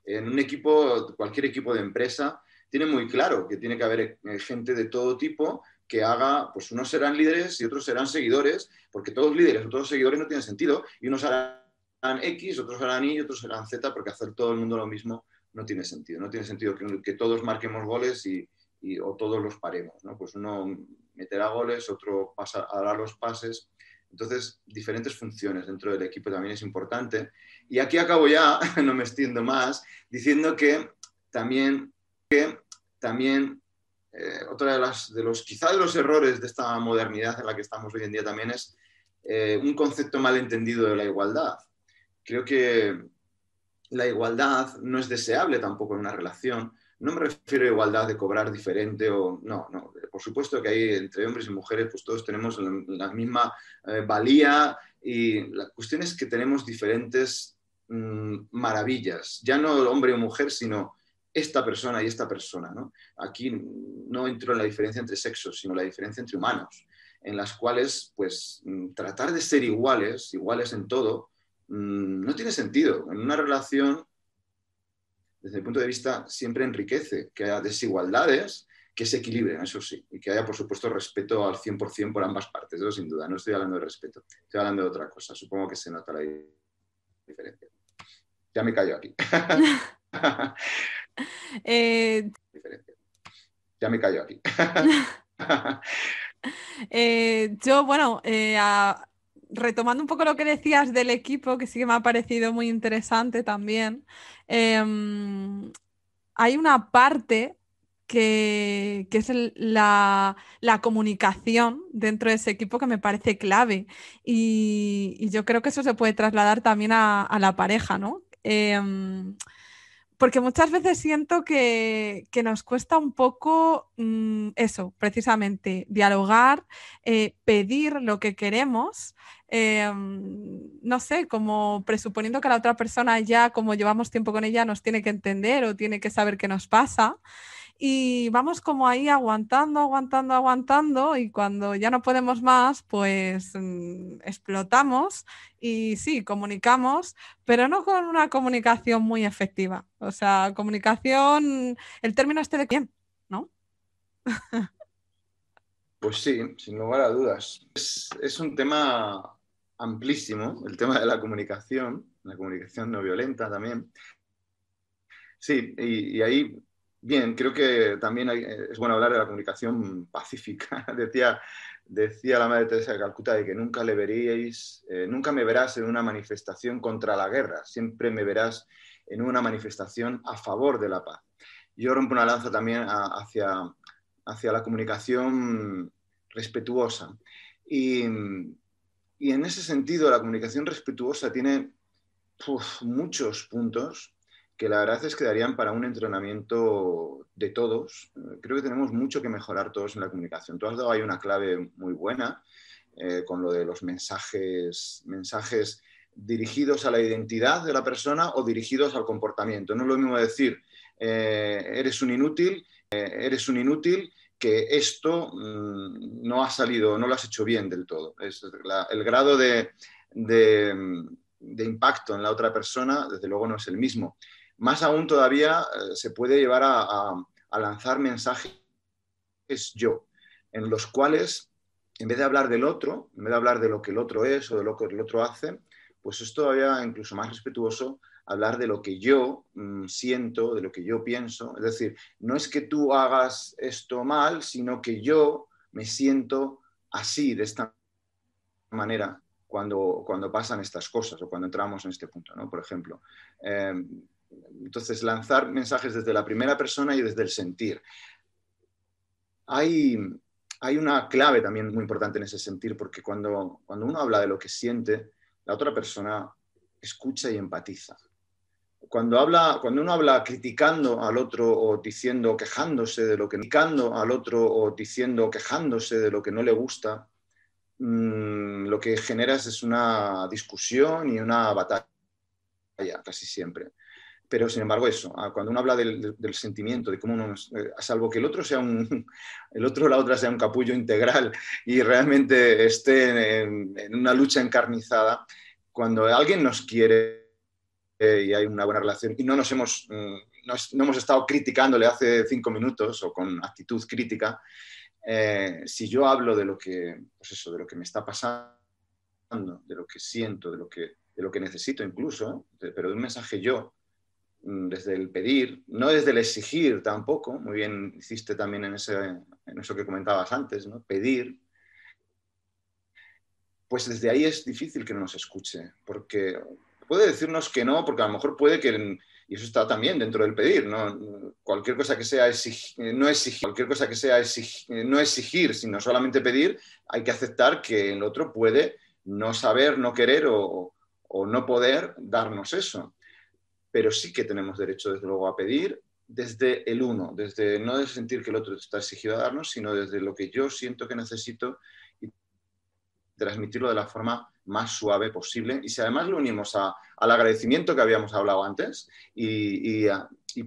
En un equipo, cualquier equipo de empresa, tiene muy claro que tiene que haber eh, gente de todo tipo que haga, pues unos serán líderes y otros serán seguidores, porque todos líderes o todos seguidores no tienen sentido, y unos harán X, otros harán Y, otros harán Z, porque hacer todo el mundo lo mismo no tiene sentido. No tiene sentido que, todos marquemos goles y, o todos los paremos. ¿no? Pues uno meterá goles, otro hará los pases. Entonces, diferentes funciones dentro del equipo también es importante. Y aquí acabo ya, no me extiendo más, diciendo que también, que también eh, otra de las, de los, quizá de los errores de esta modernidad en la que estamos hoy en día también es eh, un concepto malentendido de la igualdad. Creo que la igualdad no es deseable tampoco en una relación, no me refiero a igualdad de cobrar diferente o no, no. Por supuesto que hay entre hombres y mujeres, pues todos tenemos la, misma eh, valía y la cuestión es que tenemos diferentes mm, maravillas, ya no hombre o mujer, sino esta persona y esta persona. ¿no? Aquí no entro en la diferencia entre sexos, sino la diferencia entre humanos, en las cuales pues mm, tratar de ser iguales, iguales en todo, mm, no tiene sentido. En una relación desde el punto de vista, siempre enriquece que haya desigualdades que se equilibren, eso sí, y que haya, por supuesto, respeto al 100% por ambas partes, eso sin duda. No estoy hablando de respeto, estoy hablando de otra cosa. Supongo que se nota la diferencia. Ya me callo aquí. Eh, ya me callo aquí. Eh, yo, bueno, eh, a retomando un poco lo que decías del equipo, que sí que me ha parecido muy interesante también, em, hay una parte que, es la, comunicación dentro de ese equipo que me parece clave. Y, yo creo que eso se puede trasladar también a, la pareja, ¿no? Em, porque muchas veces siento que, nos cuesta un poco mm, eso, precisamente, dialogar, eh, pedir lo que queremos Em, no sé, como presuponiendo que la otra persona ya, como llevamos tiempo con ella, nos tiene que entender o tiene que saber qué nos pasa. Y vamos como ahí aguantando, aguantando, aguantando y cuando ya no podemos más, pues mm, explotamos y sí, comunicamos, pero no con una comunicación muy efectiva. O sea, comunicación, el término este de quién, ¿no? Pues sí, sin lugar a dudas. es un tema amplísimo, el tema de la comunicación, la comunicación no violenta también. Sí, y, ahí, bien, creo que también es bueno hablar de la comunicación pacífica. decía, decía la Madre Teresa de Calcuta de que nunca le veríais, eh, nunca me verás en una manifestación contra la guerra, siempre me verás en una manifestación a favor de la paz. Yo rompo una lanza también hacia, hacia la comunicación respetuosa. Y, y en ese sentido, la comunicación respetuosa tiene muchos puntos que la verdad es que darían para un entrenamiento de todos. Eh, creo que tenemos mucho que mejorar todos en la comunicación. Tú has dado una clave muy buena eh, con lo de los mensajes, mensajes dirigidos a la identidad de la persona o dirigidos al comportamiento. No es lo mismo decir eh, eres un inútil, eres un inútil que esto mm, no ha salido, no lo has hecho bien del todo. el grado mm, de, impacto en la otra persona, desde luego, no es el mismo. Más aún todavía eh, se puede llevar a, a, a lanzar mensajes yo, en los cuales en vez de hablar del otro, en vez de hablar de lo que el otro es o de lo que el otro hace, pues es todavía incluso más respetuoso hablar de lo que yo mm, siento, de lo que yo pienso. Es decir, no es que tú hagas esto mal, sino que yo me siento así, de esta manera, cuando, cuando pasan estas cosas o cuando entramos en este punto, ¿no? Por ejemplo. Em, entonces, lanzar mensajes desde la primera persona y desde el sentir. Hay, hay una clave también muy importante en ese sentir, porque cuando, cuando uno habla de lo que siente, la otra persona escucha y empatiza cuando, habla, cuando uno habla criticando al otro o diciendo, quejándose de lo que criticando al otro o diciendo, quejándose de lo que no le gusta, mm, lo que generas es una discusión y una batalla casi siempre. Pero sin embargo, eso, ah, cuando uno habla del, sentimiento, de cómo uno, eh, a salvo que el otro sea un, el otro o la otra sea un capullo integral y realmente esté en, en una lucha encarnizada, cuando alguien nos quiere y hay una buena relación. Y no nos hemos, mm, no, hemos estado criticándole hace cinco minutos o con actitud crítica. Eh, si yo hablo de lo que, pues eso, de lo que me está pasando, de lo que siento, de lo que, lo que necesito incluso, pero de un mensaje yo, mm, desde el pedir, no desde el exigir tampoco, muy bien hiciste también en, ese, en eso que comentabas antes, ¿no? pedir, pues desde ahí es difícil que no nos escuche, porque puede decirnos que no, porque a lo mejor puede que, y eso está también dentro del pedir, ¿no? cualquier cosa que sea eh, no exigir, cualquier cosa que sea eh, no exigir, sino solamente pedir, hay que aceptar que el otro puede no saber, no querer o, no poder darnos eso. Pero sí que tenemos derecho, desde luego, a pedir desde el uno, desde no de sentir que el otro está exigido a darnos, sino desde lo que yo siento que necesito transmitirlo de la forma más suave posible. Y si además lo unimos al agradecimiento que habíamos hablado antes y,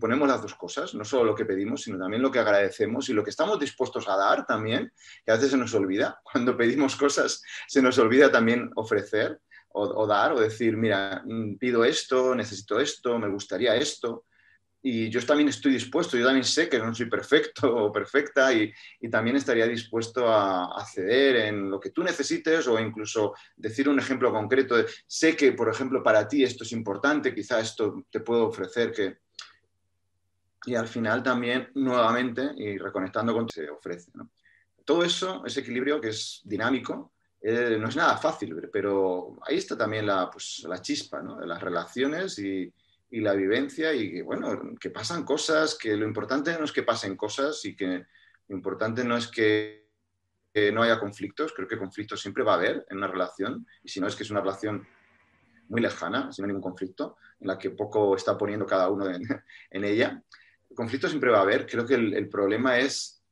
ponemos las dos cosas, no solo lo que pedimos, sino también lo que agradecemos y lo que estamos dispuestos a dar también, que a veces se nos olvida. Cuando pedimos cosas, se nos olvida también ofrecer o dar o decir, mira, mm, pido esto, necesito esto, me gustaría esto y yo también estoy dispuesto, yo también sé que no soy perfecto o perfecta y, y, también estaría dispuesto a, acceder ceder en lo que tú necesites o incluso decir un ejemplo concreto. De, sé que, por ejemplo, para ti esto es importante, quizá esto te puedo ofrecer que... Y al final también, nuevamente, y reconectando con se ofrece. Todo eso, ese equilibrio que es dinámico, eh, no es nada fácil, pero ahí está también la, pues, la chispa ¿no? de las relaciones y, y la vivencia y que, bueno, que pasan cosas, que lo importante no es que pasen cosas y que lo importante no es que, no haya conflictos, creo que conflictos siempre va a haber en una relación y si no es que es una relación muy lejana, sin ningún conflicto, en la que poco está poniendo cada uno en, ella. conflictos conflicto siempre va a haber, creo que el problema es,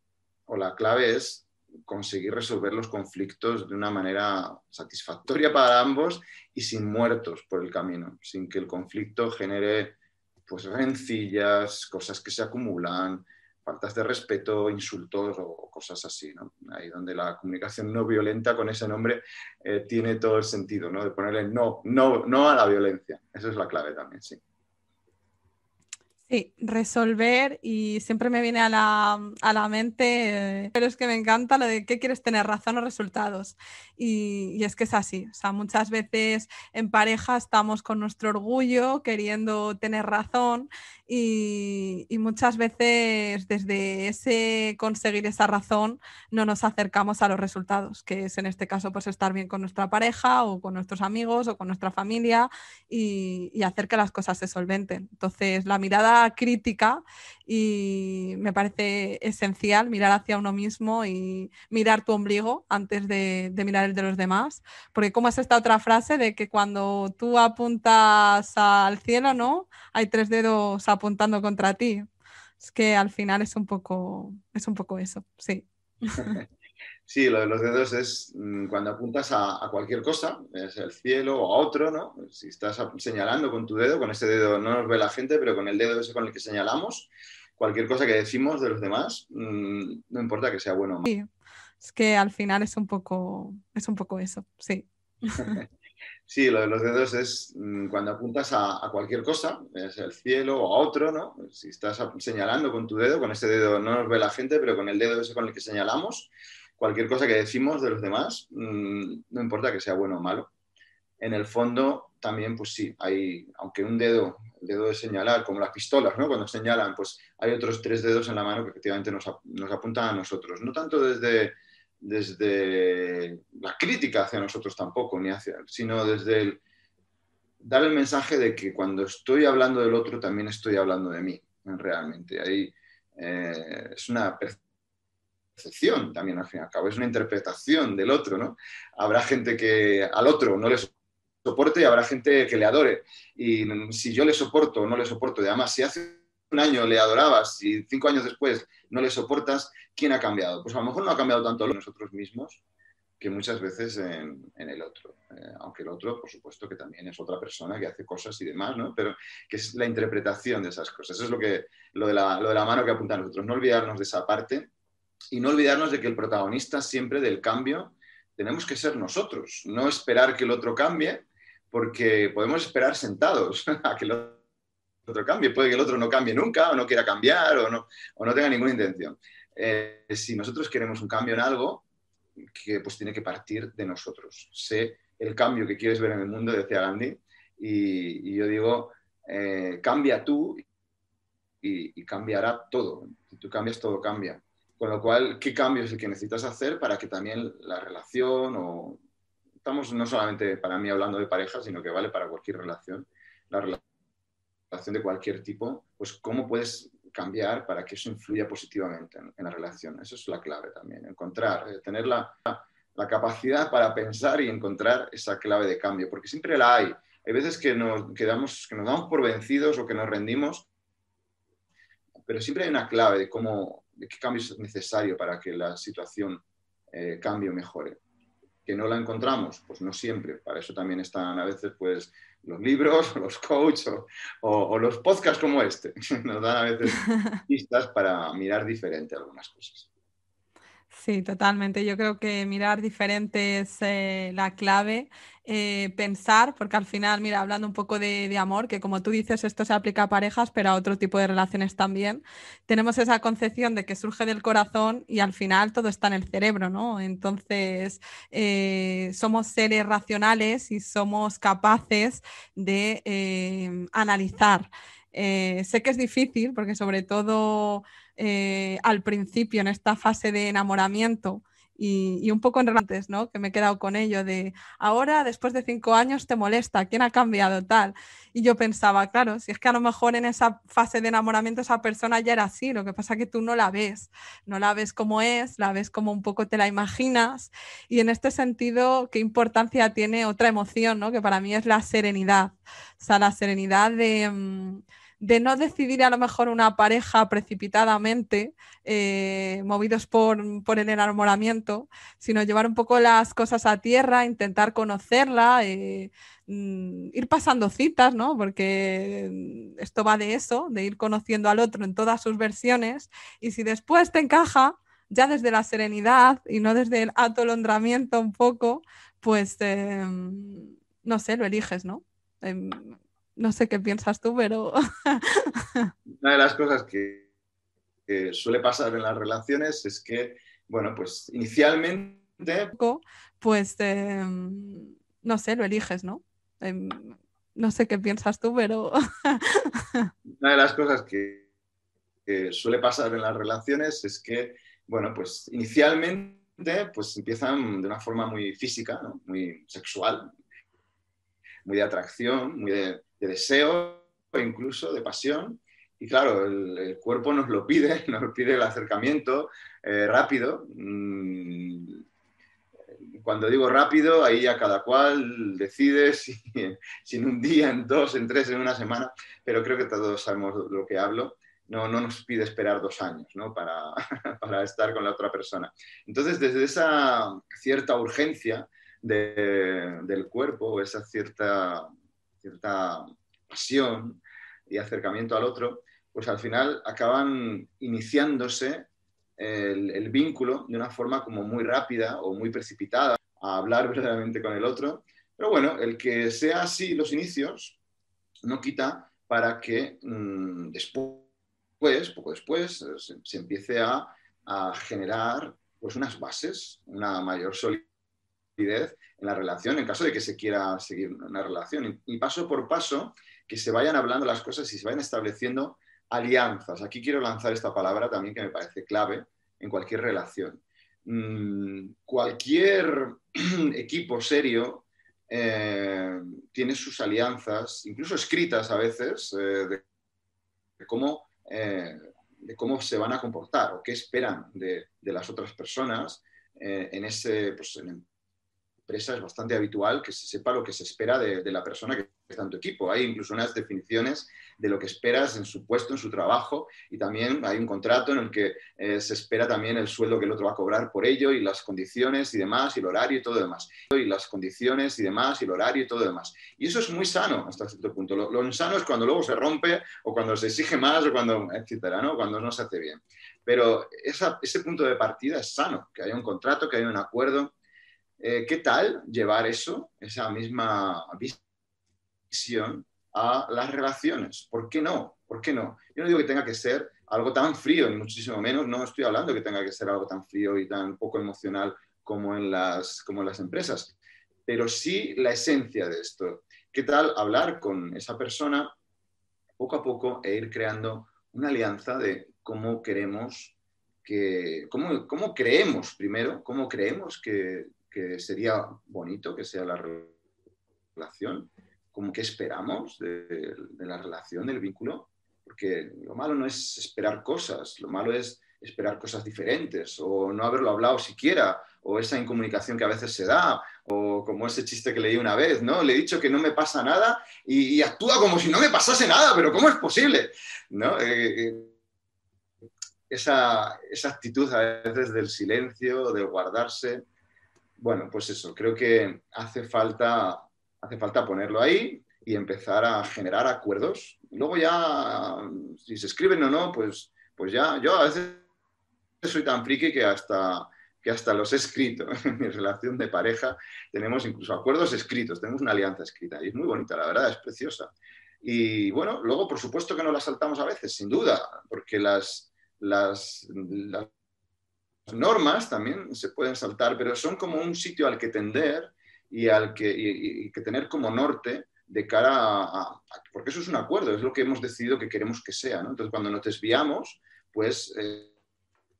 o la clave es conseguir resolver los conflictos de una manera satisfactoria para ambos y sin muertos por el camino, sin que el conflicto genere pues rencillas, cosas que se acumulan, faltas de respeto, insultos o cosas así, Ahí donde la comunicación no violenta con ese nombre eh, tiene todo el sentido, ¿no? De ponerle no, no, no a la violencia. Esa es la clave también, sí resolver y siempre me viene a la, mm, a la mente, eh, pero es que me encanta lo de qué quieres tener, razón o resultados. Y, es que es así, o sea, muchas veces en pareja estamos con nuestro orgullo queriendo tener razón y, muchas veces desde ese conseguir esa razón no nos acercamos a los resultados, que es en este caso pues estar bien con nuestra pareja o con nuestros amigos o con nuestra familia y, y hacer que las cosas se solventen. Entonces la mirada crítica y me parece esencial mirar hacia uno mismo y mirar tu ombligo antes de, de mirar el de los demás, porque como es esta otra frase de que cuando tú apuntas al cielo, ¿no? Hay tres dedos apuntando contra ti. Es que al final es un poco, es un poco eso, sí. Sí, lo de los dedos es mm, cuando apuntas a, cualquier cosa, es el cielo o a otro, ¿no? Si estás señalando con tu dedo, con ese dedo no nos ve la gente, pero con el dedo ese con el que señalamos, cualquier cosa que decimos de los demás, mm, no importa que sea bueno o malo. Sí, es que al final es un poco, es un poco eso, sí. sí, lo de los dedos es mm, cuando apuntas a, a, cualquier cosa, es el cielo o a otro, ¿no? Si estás señalando con tu dedo, con ese dedo no nos ve la gente, pero con el dedo ese con el que señalamos, cualquier cosa que decimos de los demás, mm, no importa que sea bueno o malo, en el fondo también, pues sí, hay, aunque un dedo, el dedo de señalar, como las pistolas, Cuando señalan, pues hay otros tres dedos en la mano que efectivamente nos, nos apuntan a nosotros. No tanto desde, desde la crítica hacia nosotros tampoco, ni hacia, sino desde el dar el mensaje de que cuando estoy hablando del otro, también estoy hablando de mí, realmente. Ahí eh, es una también, al fin y al cabo, es una interpretación del otro, ¿no? Habrá gente que al otro no le soporte y habrá gente que le adore. Y si yo le soporto o no le soporto, además, si hace un año le adorabas y cinco años después no le soportas, ¿quién ha cambiado? Pues a lo mejor no ha cambiado tanto nosotros mismos que muchas veces en, el otro. Eh, aunque el otro, por supuesto, que también es otra persona que hace cosas y demás, ¿no? Pero que es la interpretación de esas cosas. Eso es lo, que, lo, de, la, lo de la mano que apuntan nosotros. No olvidarnos de esa parte y no olvidarnos de que el protagonista siempre del cambio tenemos que ser nosotros, no esperar que el otro cambie, porque podemos esperar sentados a que el otro cambie, puede que el otro no cambie nunca o no quiera cambiar o no, no tenga ninguna intención. Eh, si nosotros queremos un cambio en algo, que pues tiene que partir de nosotros. Sé el cambio que quieres ver en el mundo, decía Gandhi, y, yo digo, eh, cambia tú y, y cambiará todo. Si tú cambias, todo cambia. Con lo cual, ¿qué cambio es el que necesitas hacer para que también la relación o... Estamos no solamente para mí hablando de pareja, sino que vale para cualquier relación, la relación de cualquier tipo, pues cómo puedes cambiar para que eso influya positivamente en, la relación. Eso es la clave también, encontrar, eh, tener la, la capacidad para pensar y encontrar esa clave de cambio, porque siempre la hay. Hay veces que nos, quedamos, que nos damos por vencidos o que nos rendimos, pero siempre hay una clave de cómo qué cambios es necesario para que la situación eh, cambie o mejore. ¿Que no la encontramos? Pues no siempre. Para eso también están a veces pues, los libros, los coaches o, los podcasts como este. Nos dan a veces pistas para mirar diferente algunas cosas. Sí, totalmente. Yo creo que mirar diferente es eh, la clave eh, pensar, porque al final, mira, hablando un poco de, amor, que como tú dices, esto se aplica a parejas, pero a otro tipo de relaciones también, tenemos esa concepción de que surge del corazón y al final todo está en el cerebro, ¿no? Entonces, eh, somos seres racionales y somos capaces de eh, analizar. sé que es difícil porque sobre todo al principio, en esta fase de enamoramiento, y, un poco enredantes, ¿no? Que me he quedado con ello de ahora, después de cinco años, te molesta, ¿quién ha cambiado tal? Y yo pensaba, claro, si es que a lo mejor en esa fase de enamoramiento esa persona ya era así, lo que pasa que tú no la ves, no la ves como es, la ves como un poco te la imaginas y en este sentido, ¿qué importancia tiene otra emoción, ¿no? Que para mí es la serenidad, o sea, la serenidad de... Mm, de no decidir a lo mejor una pareja precipitadamente, eh, movidos por, el enamoramiento, sino llevar un poco las cosas a tierra, intentar conocerla, eh, mm, ir pasando citas, ¿no? Porque mm, esto va de eso, de ir conociendo al otro en todas sus versiones, y si después te encaja, ya desde la serenidad y no desde el atolondramiento un poco, pues, em, no sé, lo eliges, ¿no? Em, no sé qué piensas tú, pero... Una de las cosas que, suele pasar en las relaciones es que, bueno, pues inicialmente... Pues, em, no sé, lo eliges, ¿no? Em, no sé qué piensas tú, pero... Una de las cosas que, suele pasar en las relaciones es que, bueno, pues inicialmente pues empiezan de una forma muy física, muy sexual, muy de atracción, muy de de deseo e incluso de pasión. Y claro, el, cuerpo nos lo pide, nos pide el acercamiento eh, rápido. Mm, cuando digo rápido, ahí a cada cual decide si, en un día, en dos, en tres, en una semana, pero creo que todos sabemos lo que hablo. No, no nos pide esperar dos años para, estar con la otra persona. Entonces, desde esa cierta urgencia del cuerpo, esa cierta cierta pasión y acercamiento al otro, pues al final acaban iniciándose el, vínculo de una forma como muy rápida o muy precipitada a hablar verdaderamente con el otro. Pero bueno, el que sea así los inicios no quita para que mm, después, poco después, se, empiece a, generar pues unas bases, una mayor solidez en la relación en caso de que se quiera seguir una relación. Y paso por paso, que se vayan hablando las cosas y se vayan estableciendo alianzas. Aquí quiero lanzar esta palabra también que me parece clave en cualquier relación. Mm, cualquier equipo serio eh, tiene sus alianzas, incluso escritas a veces, eh, eh, de, cómo, se van a comportar o qué esperan de, las otras personas en ese pues, empresa es bastante habitual que se sepa lo que se espera de, la persona que está en tu equipo. Hay incluso unas definiciones de lo que esperas en su puesto, en su trabajo, y también hay un contrato en el que eh, se espera también el sueldo que el otro va a cobrar por ello, y las condiciones y demás, y el horario y todo demás. Y las condiciones y demás, y el horario y todo demás. Y eso es muy sano hasta cierto punto. Lo, lo insano es cuando luego se rompe, o cuando se exige más, o cuando, etcétera, ¿no? cuando no se hace bien. Pero ese punto de partida es sano, que haya un contrato, que haya un acuerdo, eh, ¿qué tal llevar eso, esa misma visión a las relaciones? ¿Por qué no? ¿Por qué no? Yo no digo que tenga que ser algo tan frío, ni muchísimo menos, no estoy hablando que tenga que ser algo tan frío y tan poco emocional como en las, como las empresas, pero sí la esencia de esto. ¿Qué tal hablar con esa persona poco a poco e ir creando una alianza de cómo queremos que, cómo, cómo creemos primero, cómo creemos que que sería bonito que sea la relación, como que esperamos de, la relación, del vínculo, porque lo malo no es esperar cosas, lo malo es esperar cosas diferentes o no haberlo hablado siquiera o esa incomunicación que a veces se da o como ese chiste que leí una vez, ¿no? Le he dicho que no me pasa nada y, actúa como si no me pasase nada, pero ¿cómo es posible? ¿No? Eh, eh, esa, esa, actitud a veces del silencio, de guardarse, bueno, pues eso, creo que hace falta, hace falta ponerlo ahí y empezar a generar acuerdos. Luego ya, si se escriben o no, pues, pues ya, yo a veces soy tan friki que hasta, que hasta los he escrito. En mi relación de pareja tenemos incluso acuerdos escritos, tenemos una alianza escrita y es muy bonita, la verdad, es preciosa. Y bueno, luego por supuesto que no la saltamos a veces, sin duda, porque las, las normas también se pueden saltar, pero son como un sitio al que tender y al que, tener como norte de cara a, Porque eso es un acuerdo, es lo que hemos decidido que queremos que sea. Entonces, cuando nos desviamos, pues eh,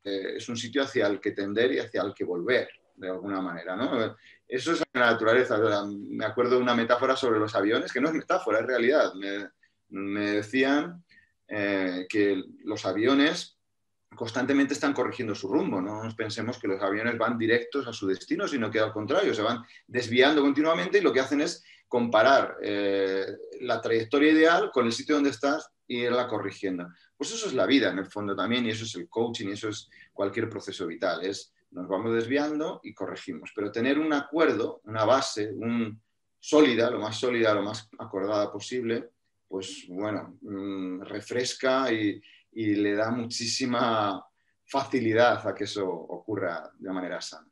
eh, es un sitio hacia el que tender y hacia el que volver, de alguna manera. ¿no? Eso es la naturaleza. Me acuerdo de una metáfora sobre los aviones, que no es metáfora, es realidad. Me, decían eh, que los aviones constantemente están corrigiendo su rumbo. No pensemos que los aviones van directos a su destino, sino que al contrario, se van desviando continuamente y lo que hacen es comparar eh, la trayectoria ideal con el sitio donde estás y irla corrigiendo. Pues eso es la vida en el fondo también y eso es el coaching y eso es cualquier proceso vital. Es nos vamos desviando y corregimos. Pero tener un acuerdo, una base, un sólida, lo más sólida, lo más acordada posible, pues bueno, mm, refresca y, y le da muchísima facilidad a que eso ocurra de manera sana.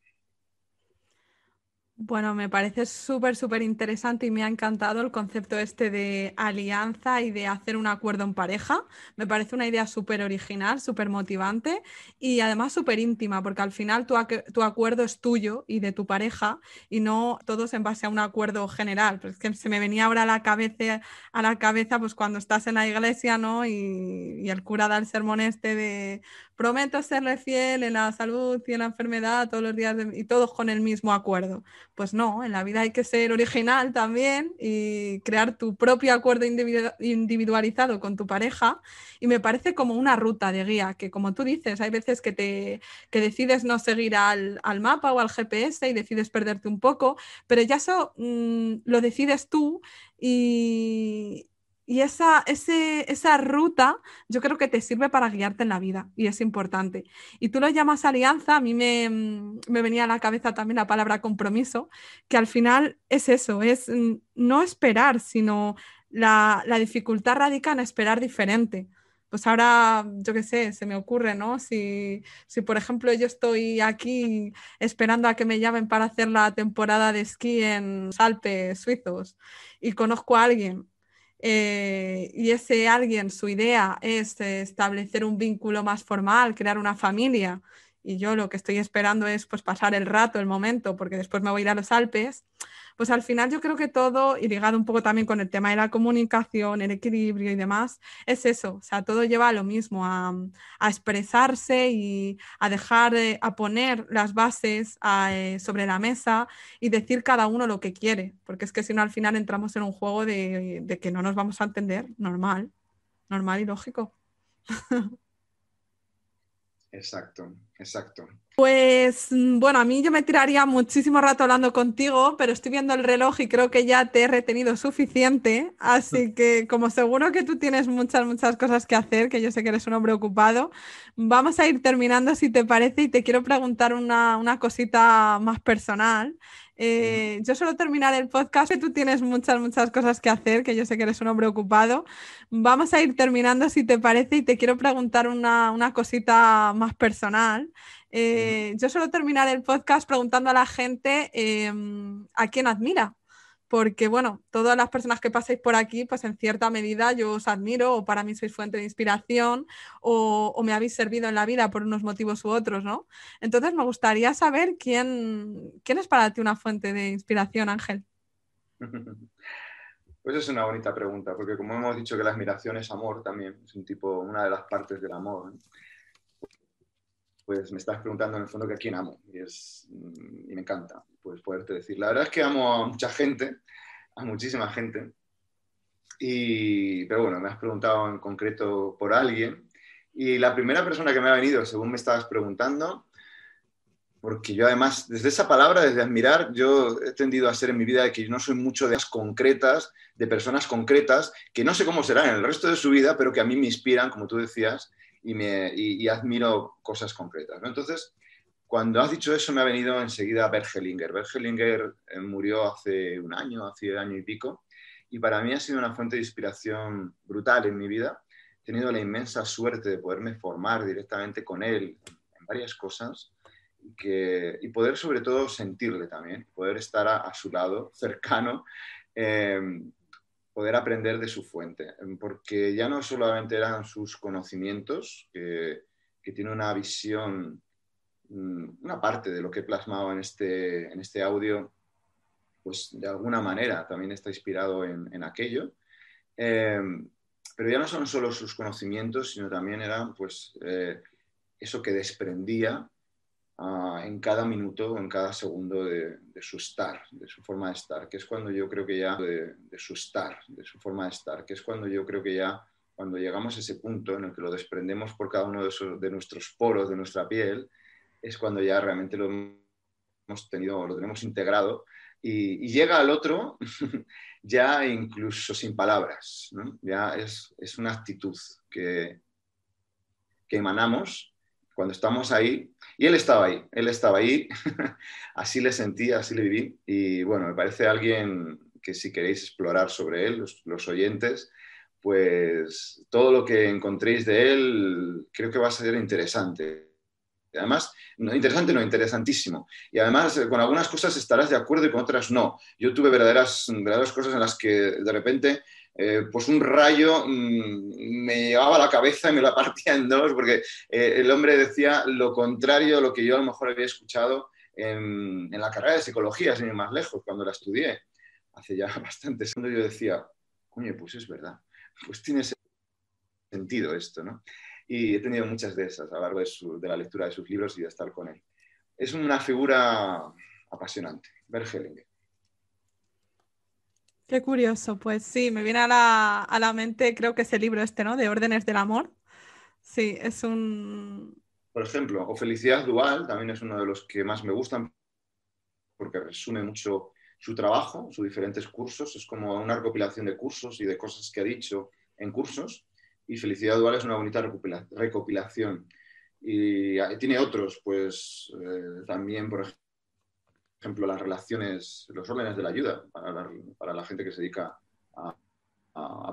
Bueno, me parece súper, súper interesante y me ha encantado el concepto este de alianza y de hacer un acuerdo en pareja. Me parece una idea súper original, súper motivante y además súper íntima, porque al final tu, acuerdo es tuyo y de tu pareja y no todos en base a un acuerdo general. Pero es que se me venía ahora a la cabeza, a la cabeza pues cuando estás en la iglesia, ¿no? Y, y el cura da el sermón este de prometo serle fiel en la salud y en la enfermedad todos los días y todos con el mismo acuerdo. Pues no, en la vida hay que ser original también y crear tu propio acuerdo individualizado con tu pareja y me parece como una ruta de guía que como tú dices, hay veces que te que decides no seguir al, mapa o al GPS y decides perderte un poco, pero ya eso mm, lo decides tú y, y esa, esa ruta yo creo que te sirve para guiarte en la vida y es importante. Y tú lo llamas alianza, a mí me, mm, venía a la cabeza también la palabra compromiso, que al final es eso, es mm, no esperar, sino la, dificultad radica en esperar diferente pues ahora, yo qué sé, se me ocurre, ¿no? Si, si, por ejemplo, yo estoy aquí esperando a que me llamen para hacer la temporada de esquí en los suizos y conozco a alguien eh, y ese alguien, su idea es eh, establecer un vínculo más formal, crear una familia y yo lo que estoy esperando es pues pasar el rato, el momento, porque después me voy a ir a los Alpes, pues al final yo creo que todo, y ligado un poco también con el tema de la comunicación, el equilibrio y demás, es eso, o sea, todo lleva a lo mismo, a, expresarse y a dejar, a poner las bases eh, sobre la mesa y decir cada uno lo que quiere, porque es que si no al final entramos en un juego de, de que no nos vamos a entender, normal, normal y lógico. Exacto, exacto. Pues mm, bueno, a mí yo me tiraría muchísimo rato hablando contigo, pero estoy viendo el reloj y creo que ya te he retenido suficiente, así que como seguro que tú tienes muchas, muchas cosas que hacer, que yo sé que eres un hombre ocupado, vamos a ir terminando si te parece y te quiero preguntar una, una cosita más personal. Eh, yo suelo terminar el podcast, tú tienes muchas, muchas cosas que hacer, que yo sé que eres un hombre ocupado. Vamos a ir terminando, si te parece, y te quiero preguntar una, cosita más personal. Eh, yo suelo terminar el podcast preguntando a la gente em, a quién admira porque bueno, todas las personas que pasáis por aquí, pues en cierta medida yo os admiro o para mí sois fuente de inspiración o, me habéis servido en la vida por unos motivos u otros, ¿no? Entonces me gustaría saber quién, quién es para ti una fuente de inspiración, Ángel. Pues es una bonita pregunta, porque como hemos dicho que la admiración es amor también, es un tipo, una de las partes del amor pues me estás preguntando en el fondo que a quién amo y, es, mm, y me encanta pues poderte decir. La verdad es que amo a mucha gente, a muchísima gente, y, pero bueno, me has preguntado en concreto por alguien y la primera persona que me ha venido, según me estabas preguntando, porque yo además, desde esa palabra, desde admirar, yo he tendido a ser en mi vida que yo no soy mucho de las concretas, de personas concretas, que no sé cómo serán en el resto de su vida, pero que a mí me inspiran, como tú decías, y, me, admiro cosas concretas. Entonces, cuando has dicho eso, me ha venido enseguida Bergelinger. Bergelinger eh, murió hace un año, hace año y pico, y para mí ha sido una fuente de inspiración brutal en mi vida. He tenido la inmensa suerte de poderme formar directamente con él en varias cosas y poder sobre todo sentirle también, poder estar a, su lado, cercano, eh, poder aprender de su fuente, em, porque ya no solamente eran sus conocimientos, que, tiene una visión, mm, una parte de lo que he plasmado en este, en este audio, pues de alguna manera también está inspirado en, aquello. Em, pero ya no son solo sus conocimientos, sino también era pues eh, eso que desprendía en cada minuto, en cada segundo de, su estar, de su forma de estar, que es cuando yo creo que ya, de, su estar, de su forma de estar, que es cuando yo creo que ya, cuando llegamos a ese punto en el que lo desprendemos por cada uno de, de nuestros poros, de nuestra piel, es cuando ya realmente lo hemos tenido, lo tenemos integrado y, llega al otro ya incluso sin palabras, ¿no? ya es, es, una actitud que, que, emanamos cuando estamos ahí y él estaba ahí, él estaba ahí, así le sentí, así le viví. Y bueno, me parece alguien que si queréis explorar sobre él, los, oyentes, pues todo lo que encontréis de él creo que va a ser interesante. Y además, no, interesante no, interesantísimo. Y además, eh, con algunas cosas estarás de acuerdo y con otras no. Yo tuve verdaderas, verdaderas cosas en las que de repente eh, pues un rayo mm, me llevaba la cabeza y me la partía en dos, porque eh, el hombre decía lo contrario a lo que yo a lo mejor había escuchado en, la carrera de psicología, sin ir más lejos, cuando la estudié, hace ya bastante. años, yo decía, coño, pues es verdad, pues tiene sentido esto, ¿no? Y he tenido muchas de esas a lo largo de, la lectura de sus libros y de estar con él. Es una figura apasionante, Bergeling. Qué curioso, pues sí, me viene a la, mente, creo que ese libro este, ¿no? De órdenes del amor. Sí, es un... Por ejemplo, o Felicidad Dual también es uno de los que más me gustan porque resume mucho su trabajo, sus diferentes cursos, es como una recopilación de cursos y de cosas que ha dicho en cursos. Y Felicidad Dual es una bonita recopilación. Y ah, tiene otros, pues eh, también, por ejemplo, ejemplo, las relaciones, los órdenes de la ayuda para la, gente que se dedica a,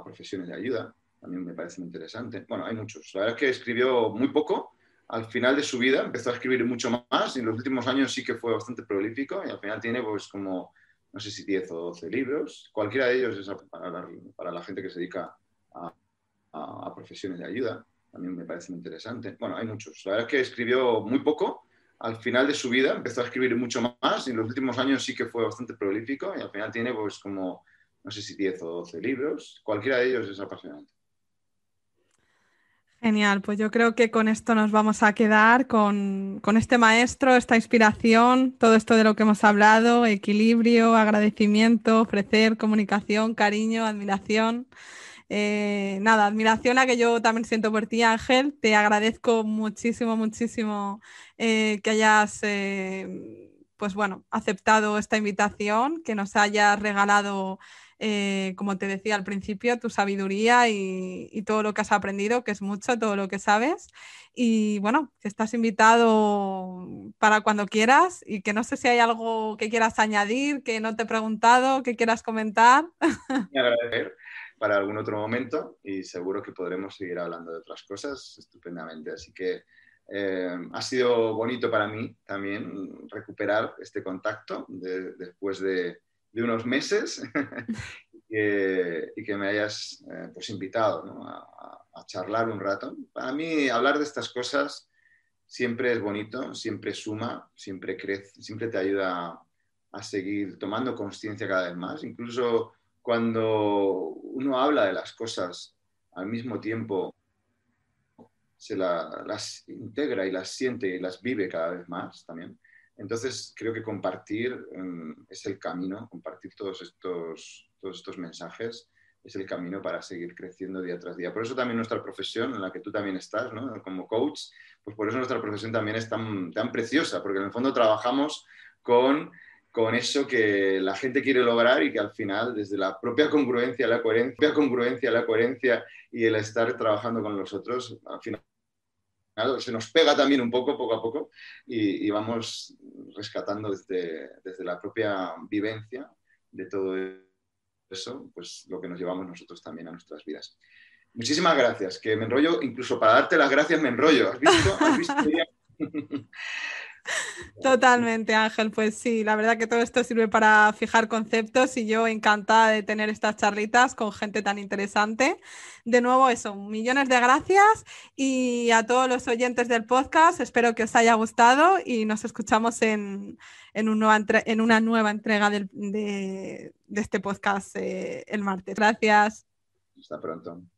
profesiones de ayuda. También me parece muy interesante. Bueno, hay muchos. La verdad es que escribió muy poco, al final de su vida empezó a escribir mucho más y en los últimos años sí que fue bastante prolífico y al final tiene pues como, no sé si 10 o 12 libros. Cualquiera de ellos es para la, gente que se dedica a, profesiones de ayuda. También me parece muy interesante. Bueno, hay muchos. La verdad es que escribió muy poco, al final de su vida empezó a escribir mucho más y en los últimos años sí que fue bastante prolífico y al final tiene pues como, no sé si 10 o 12 libros, cualquiera de ellos es apasionante. Genial, pues yo creo que con esto nos vamos a quedar, con, con este maestro, esta inspiración, todo esto de lo que hemos hablado, equilibrio, agradecimiento, ofrecer, comunicación, cariño, admiración eh, nada, admiración a que yo también siento por ti, Ángel. Te agradezco muchísimo, muchísimo eh, que hayas, eh, pues bueno, aceptado esta invitación, que nos hayas regalado como te decía al principio, tu sabiduría y, todo lo que has aprendido, que es mucho, todo lo que sabes. Y bueno, estás invitado para cuando quieras y que no sé si hay algo que quieras añadir, que no te he preguntado, que quieras comentar. agradecer para algún otro momento y seguro que podremos seguir hablando de otras cosas estupendamente. Así que eh, ha sido bonito para mí también recuperar este contacto después de, unos meses y que me hayas eh, pues invitado a, a, charlar un rato. Para mí hablar de estas cosas siempre es bonito, siempre suma, siempre crece, siempre te ayuda a seguir tomando conciencia cada vez más. Incluso cuando uno habla de las cosas al mismo tiempo, se las integra y las siente y las vive cada vez más también. Entonces creo que compartir em, es el camino, compartir todos estos, todos estos mensajes es el camino para seguir creciendo día tras día. Por eso también nuestra profesión, en la que tú también estás, como coach, pues por eso nuestra profesión también es tan, tan preciosa, porque en el fondo trabajamos con con eso que la gente quiere lograr y que al final, desde la propia congruencia, la coherencia, congruencia, la coherencia y el estar trabajando con los otros, al final se nos pega también un poco, poco a poco, y, vamos rescatando desde, desde, la propia vivencia de todo eso, pues lo que nos llevamos nosotros también a nuestras vidas. Muchísimas gracias, que me enrollo, incluso para darte las gracias me enrollo. ¿Has visto? Totalmente, Ángel. Pues sí, la verdad que todo esto sirve para fijar conceptos y yo encantada de tener estas charlitas con gente tan interesante. De nuevo, eso, millones de gracias y a todos los oyentes del podcast, espero que os haya gustado y nos escuchamos en, en, una nueva entrega de, este podcast eh, el martes. Gracias. Hasta pronto.